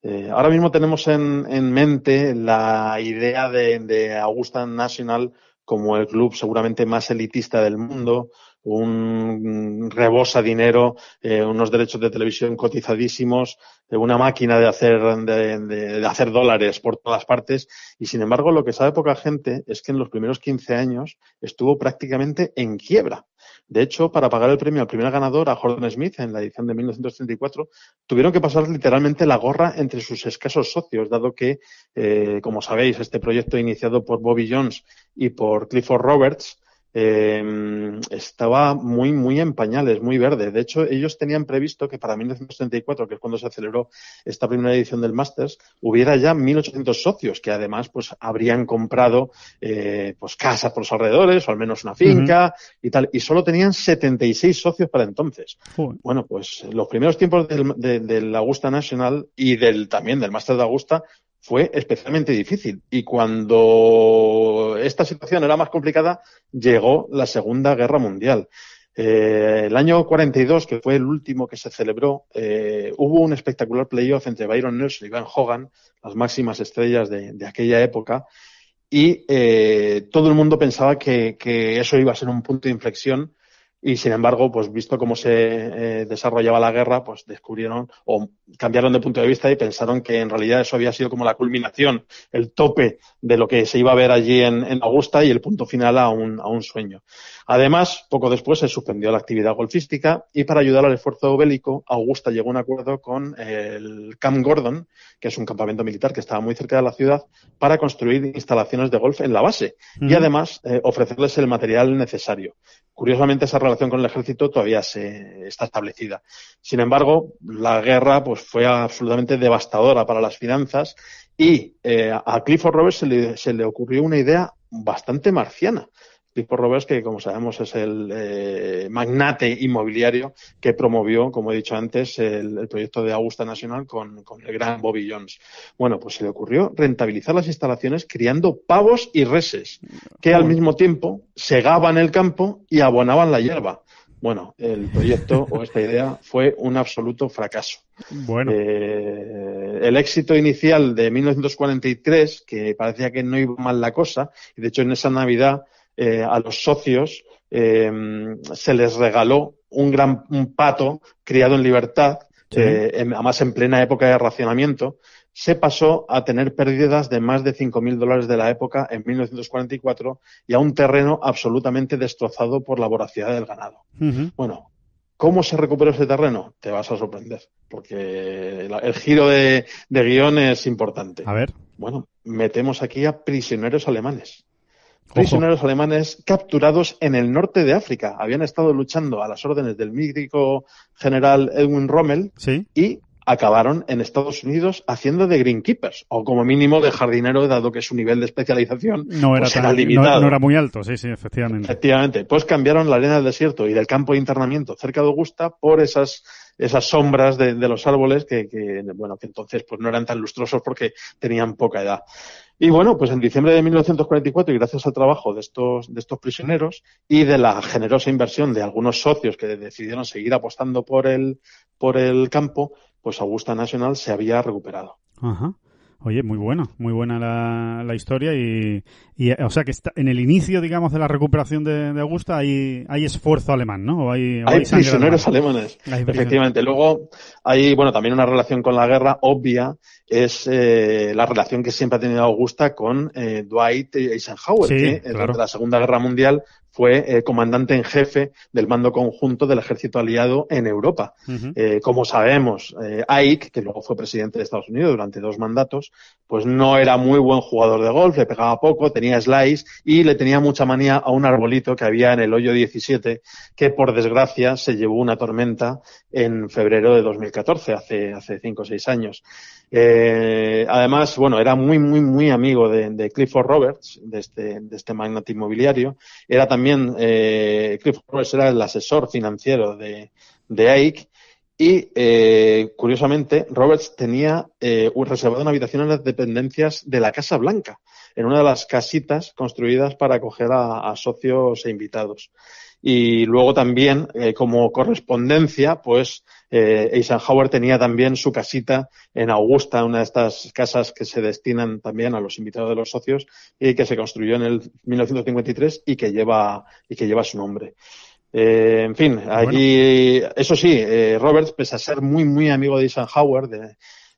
Eh, ahora mismo tenemos en, en mente la idea de, de Augusta National como el club seguramente más elitista del mundo, un rebosa dinero, eh, unos derechos de televisión cotizadísimos, eh, una máquina de hacer, de, hacer dólares por todas partes. Y sin embargo, lo que sabe poca gente es que en los primeros 15 años estuvo prácticamente en quiebra. De hecho, para pagar el premio al primer ganador, a Jordan Smith, en la edición de 1934, tuvieron que pasar literalmente la gorra entre sus escasos socios, dado que, eh, como sabéis, este proyecto iniciado por Bobby Jones y por Clifford Roberts, Em, estaba muy, muy en pañales, muy verde. De hecho, ellos tenían previsto que para 1974, que es cuando se aceleró esta primera edición del Masters, hubiera ya 1.800 socios que además pues habrían comprado eh, pues casas por los alrededores o al menos una finca y tal. Y solo tenían 76 socios para entonces. Bueno, pues los primeros tiempos del, de, la Augusta National y del también del Masters de Augusta fue especialmente difícil. Y cuando esta situación era más complicada, llegó la Segunda Guerra Mundial. Eh, el año 42, que fue el último que se celebró, eh, hubo un espectacular playoff entre Byron Nelson y Van Hogan, las máximas estrellas de, aquella época, y eh, todo el mundo pensaba que, eso iba a ser un punto de inflexión y sin embargo, pues visto cómo se eh, desarrollaba la guerra, pues descubrieron o cambiaron de punto de vista y pensaron que en realidad eso había sido como la culminación, el tope de lo que se iba a ver allí en, Augusta y el punto final a un, a un, sueño. Además, poco después se suspendió la actividad golfística y para ayudar al esfuerzo bélico, Augusta llegó a un acuerdo con el Camp Gordon, que es un campamento militar que estaba muy cerca de la ciudad, para construir instalaciones de golf en la base y además eh, ofrecerles el material necesario. Curiosamente, esa con el ejército todavía se está establecida. Sin embargo, la guerra pues fue absolutamente devastadora para las finanzas y eh, a Clifford Roberts se le ocurrió una idea bastante marciana. Tipo Roberts, que como sabemos es el eh, magnate inmobiliario que promovió, como he dicho antes, el, proyecto de Augusta Nacional con, el gran Bobby Jones. Bueno, pues se le ocurrió rentabilizar las instalaciones criando pavos y reses, que al mismo tiempo segaban el campo y abonaban la hierba. Bueno, el proyecto o esta idea fue un absoluto fracaso. Bueno. Eh, el éxito inicial de 1943, que parecía que no iba mal la cosa, y de hecho en esa Navidad eh, a los socios eh, se les regaló un gran pato criado en libertad, eh, además en plena época de racionamiento, se pasó a tener pérdidas de más de 5.000 dólares de la época en 1944 y a un terreno absolutamente destrozado por la voracidad del ganado. Bueno, ¿Cómo se recuperó ese terreno? Te vas a sorprender, porque el giro de, de, guión es importante. A ver. Bueno, metemos aquí a prisioneros alemanes prisioneros alemanes capturados en el norte de África. Habían estado luchando a las órdenes del mítico general Edwin Rommel y acabaron en Estados Unidos haciendo de greenkeepers o como mínimo de jardinero dado que su nivel de especialización no era, pues, tan, No, era muy alto, sí, sí, efectivamente. Efectivamente, pues cambiaron la arena del desierto y del campo de internamiento cerca de Augusta por esas sombras de, los árboles que, bueno, que entonces pues no eran tan lustrosos porque tenían poca edad. Y bueno, pues en diciembre de 1944, y gracias al trabajo de estos, de estos prisioneros y de la generosa inversión de algunos socios que decidieron seguir apostando por el, por el campo, pues Augusta National se había recuperado. Ajá. Oye, muy buena, muy buena la, la historia y, y, o sea que está, en el inicio, digamos, de la recuperación de, de Augusta hay, hay esfuerzo alemán, ¿no? hay, prisioneros alemanes, efectivamente. Luego hay, bueno, también una relación con la guerra obvia es eh, la relación que siempre ha tenido Augusta con eh, Dwight Eisenhower, que la Segunda Guerra Mundial fue eh, comandante en jefe del mando conjunto del ejército aliado en Europa. Eh, como sabemos, eh, Ike, que luego fue presidente de Estados Unidos durante dos mandatos, pues no era muy buen jugador de golf, le pegaba poco, tenía slice y le tenía mucha manía a un arbolito que había en el hoyo 17, que por desgracia se llevó una tormenta en febrero de 2014, hace, hace cinco o seis años. Eh, además, bueno, era muy, muy, muy amigo de, Clifford Roberts, este, de este, magnate inmobiliario. Era también, eh, Clifford Roberts era el asesor financiero de, de Ike. Y, eh, curiosamente, Roberts tenía reservado una habitación en las dependencias de la Casa Blanca, en una de las casitas construidas para acoger a socios e invitados. Y luego también, eh, como correspondencia, pues eh, Eisenhower tenía también su casita en Augusta, una de estas casas que se destinan también a los invitados de los socios y que se construyó en el 1953 y que lleva, y que lleva su nombre. Eh, en fin, allí, eso sí, Roberts, pese a ser muy, muy amigo de Eisenhower,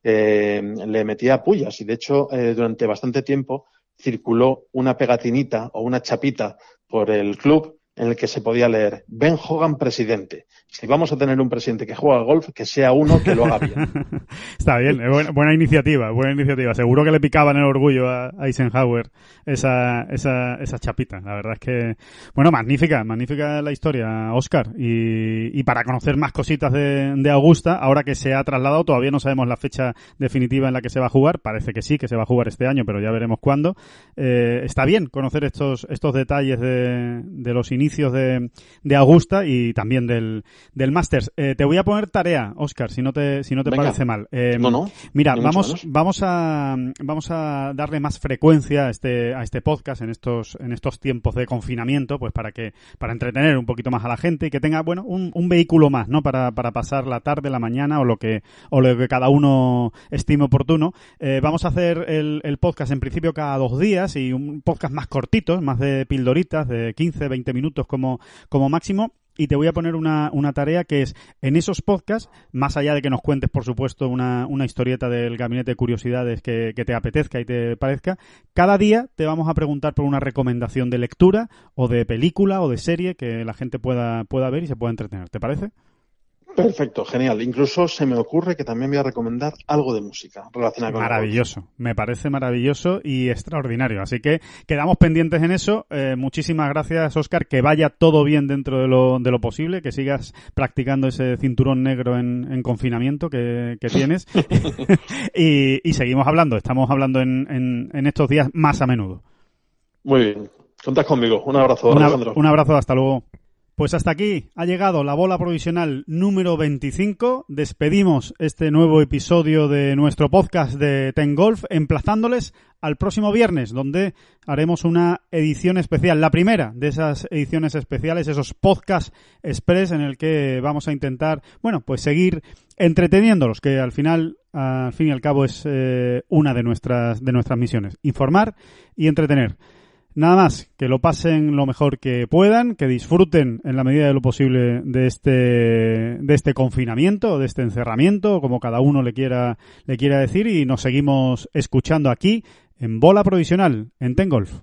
le metía pullas y de hecho durante bastante tiempo circuló una pegatinita o una chapita por el club en el que se podía leer Ben Hogan presidente. Si vamos a tener un presidente que juega golf, que sea uno que lo haga bien. Está bien, buena, iniciativa, buena iniciativa. Seguro que le picaban el orgullo a Eisenhower esa, esa, chapita. La verdad es que, bueno, magnífica, magnífica la historia, Oscar. Y, y para conocer más cositas de, de, Augusta, ahora que se ha trasladado, todavía no sabemos la fecha definitiva en la que se va a jugar. Parece que sí, que se va a jugar este año, pero ya veremos cuándo. Eh, está bien conocer estos, estos detalles de, de los inicios de, de Augusta y también del, del Masters. Eh, te voy a poner tarea, Oscar, si no te, si no te parece mal. Eh, no, no. Mira, vamos, vamos a, vamos a darle más frecuencia a este, a este podcast en estos, en estos tiempos de confinamiento, pues para que, para entretener un poquito más a la gente y que tenga, bueno, un, un vehículo más, ¿no? Para, para pasar la tarde, la mañana o lo que, o lo que cada uno estime oportuno. Eh, vamos a hacer el, el podcast en principio cada dos días y un podcast más cortito, más de pildoritas, de 15, 20 minutos como, como máximo y te voy a poner una, una, tarea que es en esos podcasts, más allá de que nos cuentes, por supuesto, una, una historieta del gabinete de curiosidades que, que, te apetezca y te parezca, cada día te vamos a preguntar por una recomendación de lectura o de película o de serie que la gente pueda, pueda ver y se pueda entretener. ¿Te parece? Perfecto, genial. Incluso se me ocurre que también voy a recomendar algo de música relacionada con Maravilloso, me parece maravilloso y extraordinario. Así que quedamos pendientes en eso. Eh, muchísimas gracias, Oscar. Que vaya todo bien dentro de lo, posible, que sigas practicando ese cinturón negro en, confinamiento que, tienes. y, seguimos hablando, estamos hablando en, estos días más a menudo. Muy bien, contás conmigo. Un abrazo, Alejandro. un abrazo, hasta luego. Pues hasta aquí ha llegado la bola provisional número 25. Despedimos este nuevo episodio de nuestro podcast de Ten Golf, emplazándoles al próximo viernes, donde haremos una edición especial, la primera de esas ediciones especiales, esos podcasts express en el que vamos a intentar, bueno, pues seguir entreteniéndolos, que al final, al fin y al cabo, es eh, una de nuestras, de nuestras misiones, informar y entretener. Nada más, que lo pasen lo mejor que puedan, que disfruten en la medida de lo posible de este, de este confinamiento, de este encerramiento, como cada uno le quiera, le quiera decir, y nos seguimos escuchando aquí en Bola Provisional, en Tengolf.